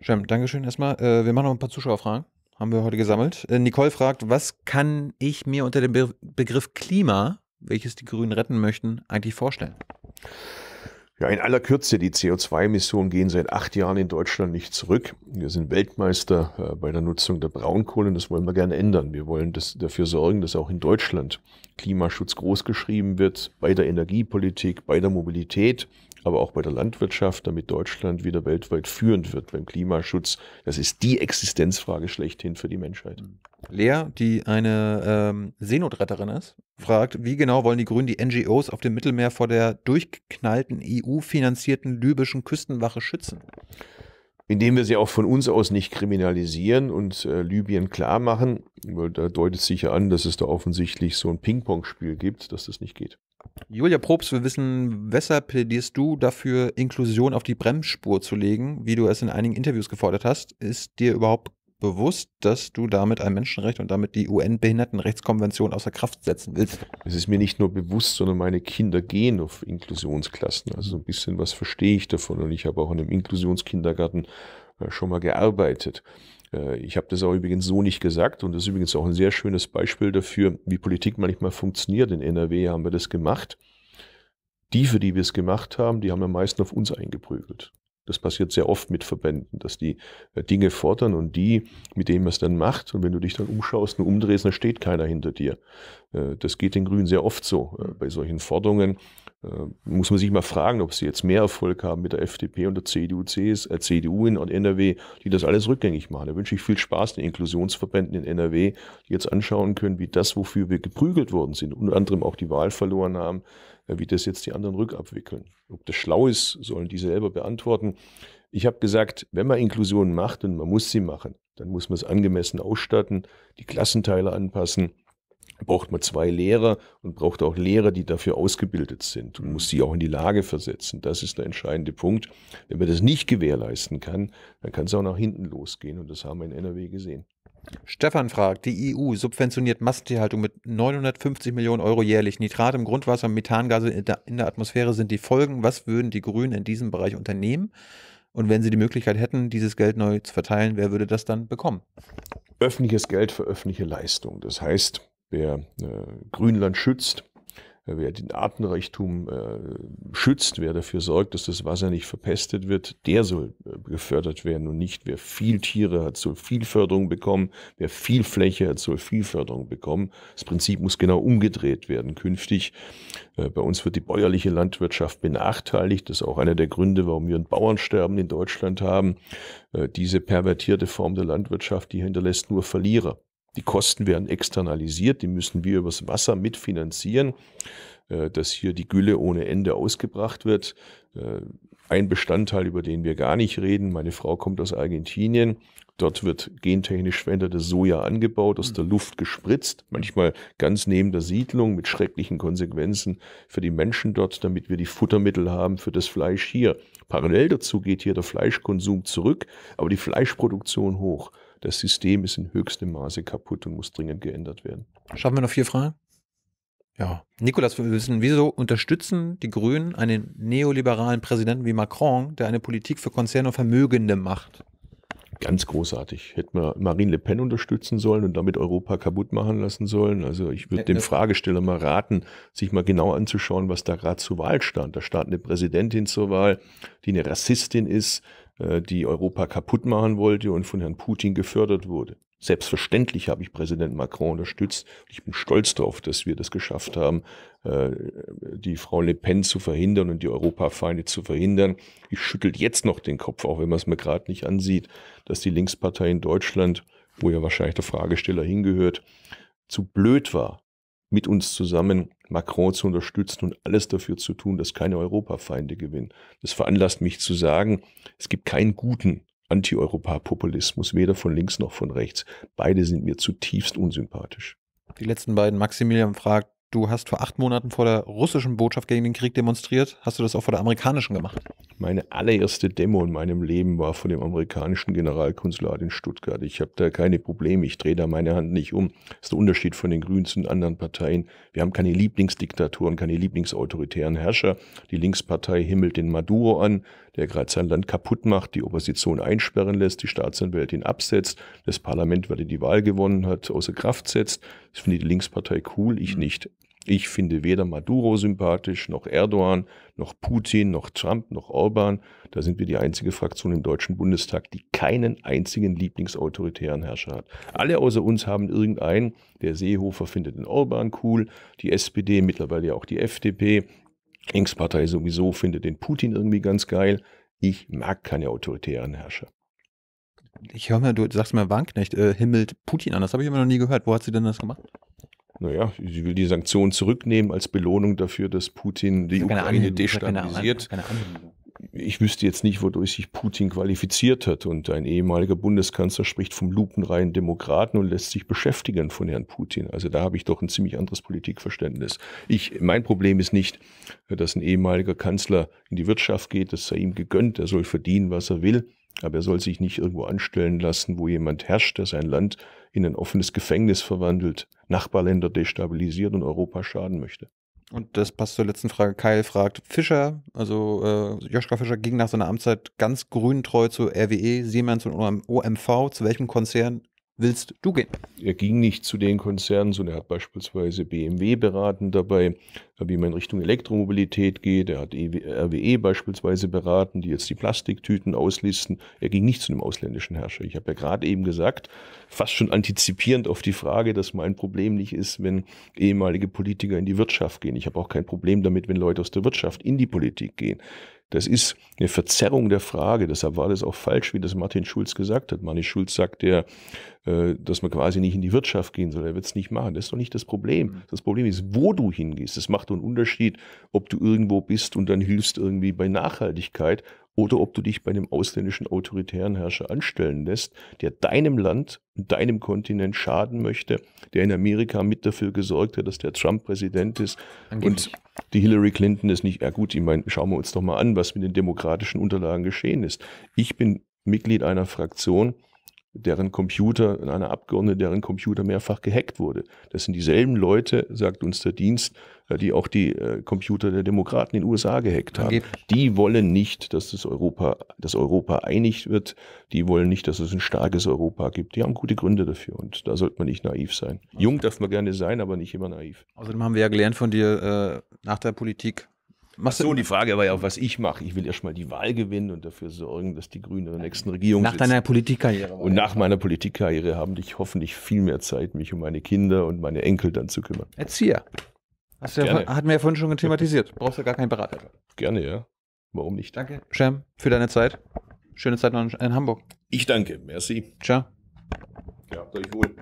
[SPEAKER 2] Shem, Dankeschön erstmal. Äh, wir machen noch ein paar Zuschauerfragen. Haben wir heute gesammelt. Äh, Nicole fragt, was kann ich mir unter dem Be Begriff Klima, welches die Grünen retten möchten, eigentlich vorstellen?
[SPEAKER 1] Ja, in aller Kürze, die CO2-Emissionen gehen seit acht Jahren in Deutschland nicht zurück. Wir sind Weltmeister äh, bei der Nutzung der Braunkohle und das wollen wir gerne ändern. Wir wollen das, dafür sorgen, dass auch in Deutschland Klimaschutz großgeschrieben wird, bei der Energiepolitik, bei der Mobilität, aber auch bei der Landwirtschaft, damit Deutschland wieder weltweit führend wird beim Klimaschutz. Das ist die Existenzfrage schlechthin für die Menschheit.
[SPEAKER 2] Lea, die eine ähm, Seenotretterin ist, fragt, wie genau wollen die Grünen die NGOs auf dem Mittelmeer vor der durchgeknallten EU-finanzierten libyschen Küstenwache schützen? indem wir
[SPEAKER 1] sie auch von uns aus nicht kriminalisieren und äh, Libyen klar machen, weil da deutet sich ja an, dass es da offensichtlich so ein Ping-Pong-Spiel gibt, dass das nicht geht.
[SPEAKER 2] Julia Probst wir wissen, weshalb plädierst du dafür, Inklusion auf die Bremsspur zu legen, wie du es in einigen Interviews gefordert hast? Ist dir überhaupt bewusst, dass du damit ein Menschenrecht und damit die UN-Behindertenrechtskonvention außer Kraft setzen willst? Es ist mir nicht nur bewusst, sondern meine Kinder gehen auf Inklusionsklassen.
[SPEAKER 1] Also so ein bisschen was verstehe ich davon und ich habe auch in einem Inklusionskindergarten äh, schon mal gearbeitet. Äh, ich habe das auch übrigens so nicht gesagt und das ist übrigens auch ein sehr schönes Beispiel dafür, wie Politik manchmal funktioniert. In NRW haben wir das gemacht. Die, für die wir es gemacht haben, die haben am meisten auf uns eingeprügelt. Das passiert sehr oft mit Verbänden, dass die äh, Dinge fordern und die, mit denen man es dann macht, und wenn du dich dann umschaust und umdrehst, dann steht keiner hinter dir. Äh, das geht den Grünen sehr oft so bei solchen Forderungen. Äh, muss man sich mal fragen, ob sie jetzt mehr Erfolg haben mit der FDP und der CDU, CS, äh, CDU in NRW, die das alles rückgängig machen. Da wünsche ich viel Spaß den Inklusionsverbänden in NRW, die jetzt anschauen können, wie das, wofür wir geprügelt worden sind, unter anderem auch die Wahl verloren haben, äh, wie das jetzt die anderen rückabwickeln. Ob das schlau ist, sollen die selber beantworten. Ich habe gesagt, wenn man Inklusion macht und man muss sie machen, dann muss man es angemessen ausstatten, die Klassenteile anpassen, braucht man zwei Lehrer und braucht auch Lehrer, die dafür ausgebildet sind und muss mhm. sie auch in die Lage versetzen. Das ist der entscheidende Punkt. Wenn man das nicht gewährleisten kann, dann kann es auch nach hinten losgehen
[SPEAKER 2] und das haben wir in NRW gesehen. Stefan fragt, die EU subventioniert Massentierhaltung mit 950 Millionen Euro jährlich. Nitrat im Grundwasser, und Methangase in der Atmosphäre sind die Folgen. Was würden die Grünen in diesem Bereich unternehmen? Und wenn sie die Möglichkeit hätten, dieses Geld neu zu verteilen, wer würde das dann bekommen?
[SPEAKER 1] Öffentliches Geld für öffentliche Leistung. Das heißt, wer äh, Grünland schützt, äh, wer den Artenreichtum äh, schützt, wer dafür sorgt, dass das Wasser nicht verpestet wird, der soll äh, gefördert werden und nicht wer viel Tiere hat, soll viel Förderung bekommen, wer viel Fläche hat, soll viel Förderung bekommen. Das Prinzip muss genau umgedreht werden künftig. Äh, bei uns wird die bäuerliche Landwirtschaft benachteiligt. Das ist auch einer der Gründe, warum wir ein Bauernsterben in Deutschland haben. Äh, diese pervertierte Form der Landwirtschaft, die hinterlässt nur Verlierer. Die Kosten werden externalisiert, die müssen wir übers Wasser mitfinanzieren, äh, dass hier die Gülle ohne Ende ausgebracht wird. Äh, ein Bestandteil, über den wir gar nicht reden, meine Frau kommt aus Argentinien, dort wird gentechnisch verändertes Soja angebaut, aus der Luft gespritzt, manchmal ganz neben der Siedlung mit schrecklichen Konsequenzen für die Menschen dort, damit wir die Futtermittel haben für das Fleisch hier. Parallel dazu geht hier der Fleischkonsum zurück, aber die Fleischproduktion hoch. Das System ist in höchstem Maße kaputt und muss dringend geändert werden.
[SPEAKER 2] Schaffen wir noch vier Fragen? Ja. Nikolas, wir wissen, wieso unterstützen die Grünen einen neoliberalen Präsidenten wie Macron, der eine Politik für Konzerne und Vermögende macht? Ganz
[SPEAKER 1] großartig. Hätten wir Marine Le Pen unterstützen sollen und damit Europa kaputt machen lassen sollen. Also ich würde dem Fragesteller mal raten, sich mal genau anzuschauen, was da gerade zur Wahl stand. Da stand eine Präsidentin zur Wahl, die eine Rassistin ist, äh, die Europa kaputt machen wollte und von Herrn Putin gefördert wurde. Selbstverständlich habe ich Präsident Macron unterstützt. Ich bin stolz darauf, dass wir das geschafft haben, äh, die Frau Le Pen zu verhindern und die Europafeinde zu verhindern. Ich schüttel jetzt noch den Kopf, auch wenn man es mir gerade nicht ansieht, dass die Linkspartei in Deutschland, wo ja wahrscheinlich der Fragesteller hingehört, zu blöd war, mit uns zusammen Macron zu unterstützen und alles dafür zu tun, dass keine Europafeinde gewinnen. Das veranlasst mich zu sagen, es gibt keinen guten Anti-Europa-Populismus, weder von links noch von rechts. Beide sind mir zutiefst unsympathisch.
[SPEAKER 2] Die letzten beiden, Maximilian fragt, Du hast vor acht Monaten vor der russischen Botschaft gegen den Krieg demonstriert. Hast du das auch vor der amerikanischen gemacht?
[SPEAKER 1] Meine allererste Demo in meinem Leben war vor dem amerikanischen Generalkonsulat in Stuttgart. Ich habe da keine Probleme. Ich drehe da meine Hand nicht um. Das ist der Unterschied von den Grünen zu den anderen Parteien. Wir haben keine Lieblingsdiktatoren, keine lieblingsautoritären Herrscher. Die Linkspartei himmelt den Maduro an der gerade sein Land kaputt macht, die Opposition einsperren lässt, die Staatsanwältin absetzt, das Parlament, weil er die Wahl gewonnen hat, außer Kraft setzt. Das findet die Linkspartei cool, ich mhm. nicht. Ich finde weder Maduro sympathisch, noch Erdogan, noch Putin, noch Trump, noch Orban. Da sind wir die einzige Fraktion im Deutschen Bundestag, die keinen einzigen lieblingsautoritären Herrscher hat. Alle außer uns haben irgendeinen. Der Seehofer findet den Orban cool, die SPD, mittlerweile ja auch die FDP. Linkspartei sowieso findet den
[SPEAKER 2] Putin irgendwie ganz geil. Ich mag keine autoritären Herrscher. Ich höre mal, du sagst mal, Warnknecht äh, himmelt Putin an. Das habe ich immer noch nie gehört. Wo hat sie denn das gemacht? Naja,
[SPEAKER 1] sie will die Sanktionen zurücknehmen als Belohnung dafür, dass Putin die Ukraine destabilisiert.
[SPEAKER 2] Keine Ahnung
[SPEAKER 1] ich wüsste jetzt nicht, wodurch sich Putin qualifiziert hat. Und ein ehemaliger Bundeskanzler spricht vom lupenreinen Demokraten und lässt sich beschäftigen von Herrn Putin. Also da habe ich doch ein ziemlich anderes Politikverständnis. Ich, mein Problem ist nicht, dass ein ehemaliger Kanzler in die Wirtschaft geht, das sei ihm gegönnt, er soll verdienen, was er will. Aber er soll sich nicht irgendwo anstellen lassen, wo jemand herrscht, der sein Land in ein offenes Gefängnis verwandelt, Nachbarländer destabilisiert
[SPEAKER 2] und Europa schaden möchte. Und das passt zur letzten Frage. Kyle fragt, Fischer, also äh, Joschka Fischer ging nach seiner Amtszeit ganz grüntreu zu RWE, Siemens und OMV. Zu welchem Konzern willst du gehen? Er ging nicht zu den Konzernen, sondern er hat beispielsweise
[SPEAKER 1] BMW beraten dabei, wie man in Richtung Elektromobilität geht. Er hat RWE e beispielsweise beraten, die jetzt die Plastiktüten auslisten. Er ging nicht zu einem ausländischen Herrscher. Ich habe ja gerade eben gesagt, fast schon antizipierend auf die Frage, dass mein Problem nicht ist, wenn ehemalige Politiker in die Wirtschaft gehen. Ich habe auch kein Problem damit, wenn Leute aus der Wirtschaft in die Politik gehen. Das ist eine Verzerrung der Frage. Deshalb war das auch falsch, wie das Martin Schulz gesagt hat. Martin Schulz sagt ja, äh, dass man quasi nicht in die Wirtschaft gehen soll. Er wird es nicht machen. Das ist doch nicht das Problem. Mhm. Das Problem ist, wo du hingehst. Das macht einen Unterschied, ob du irgendwo bist und dann hilfst irgendwie bei Nachhaltigkeit oder ob du dich bei einem ausländischen autoritären Herrscher anstellen lässt, der deinem Land und deinem Kontinent schaden möchte, der in Amerika mit dafür gesorgt hat, dass der Trump Präsident ist Angeblich. und die Hillary Clinton ist nicht. Ja gut, ich meine, schauen wir uns doch mal an, was mit den demokratischen Unterlagen geschehen ist. Ich bin Mitglied einer Fraktion, deren Computer, einer Abgeordneten, deren Computer mehrfach gehackt wurde. Das sind dieselben Leute, sagt uns der Dienst, äh, die auch die äh, Computer der Demokraten in den USA gehackt haben. Die wollen nicht, dass das Europa, dass Europa einig wird. Die wollen nicht, dass es ein starkes Europa gibt. Die haben gute Gründe dafür und da sollte man nicht naiv sein. Jung darf man gerne sein, aber nicht immer naiv. Außerdem haben wir ja gelernt von dir, äh, nach der Politik Machst so, die Frage war ja, auch, was ich mache. Ich will erstmal die Wahl gewinnen und dafür sorgen, dass die Grünen in der nächsten Regierung Nach sitzt. deiner
[SPEAKER 2] Politikkarriere. Und
[SPEAKER 1] nach meiner Politikkarriere haben dich hoffentlich viel mehr Zeit, mich um meine Kinder und meine Enkel dann zu kümmern.
[SPEAKER 2] Erzieher. Hast ja, hatten wir ja vorhin schon thematisiert. Brauchst du gar keinen Berater. Gerne, ja. Warum nicht? Danke, Cem, für deine Zeit. Schöne Zeit noch in Hamburg. Ich danke. Merci. Ciao.
[SPEAKER 1] Ja, habt euch wohl.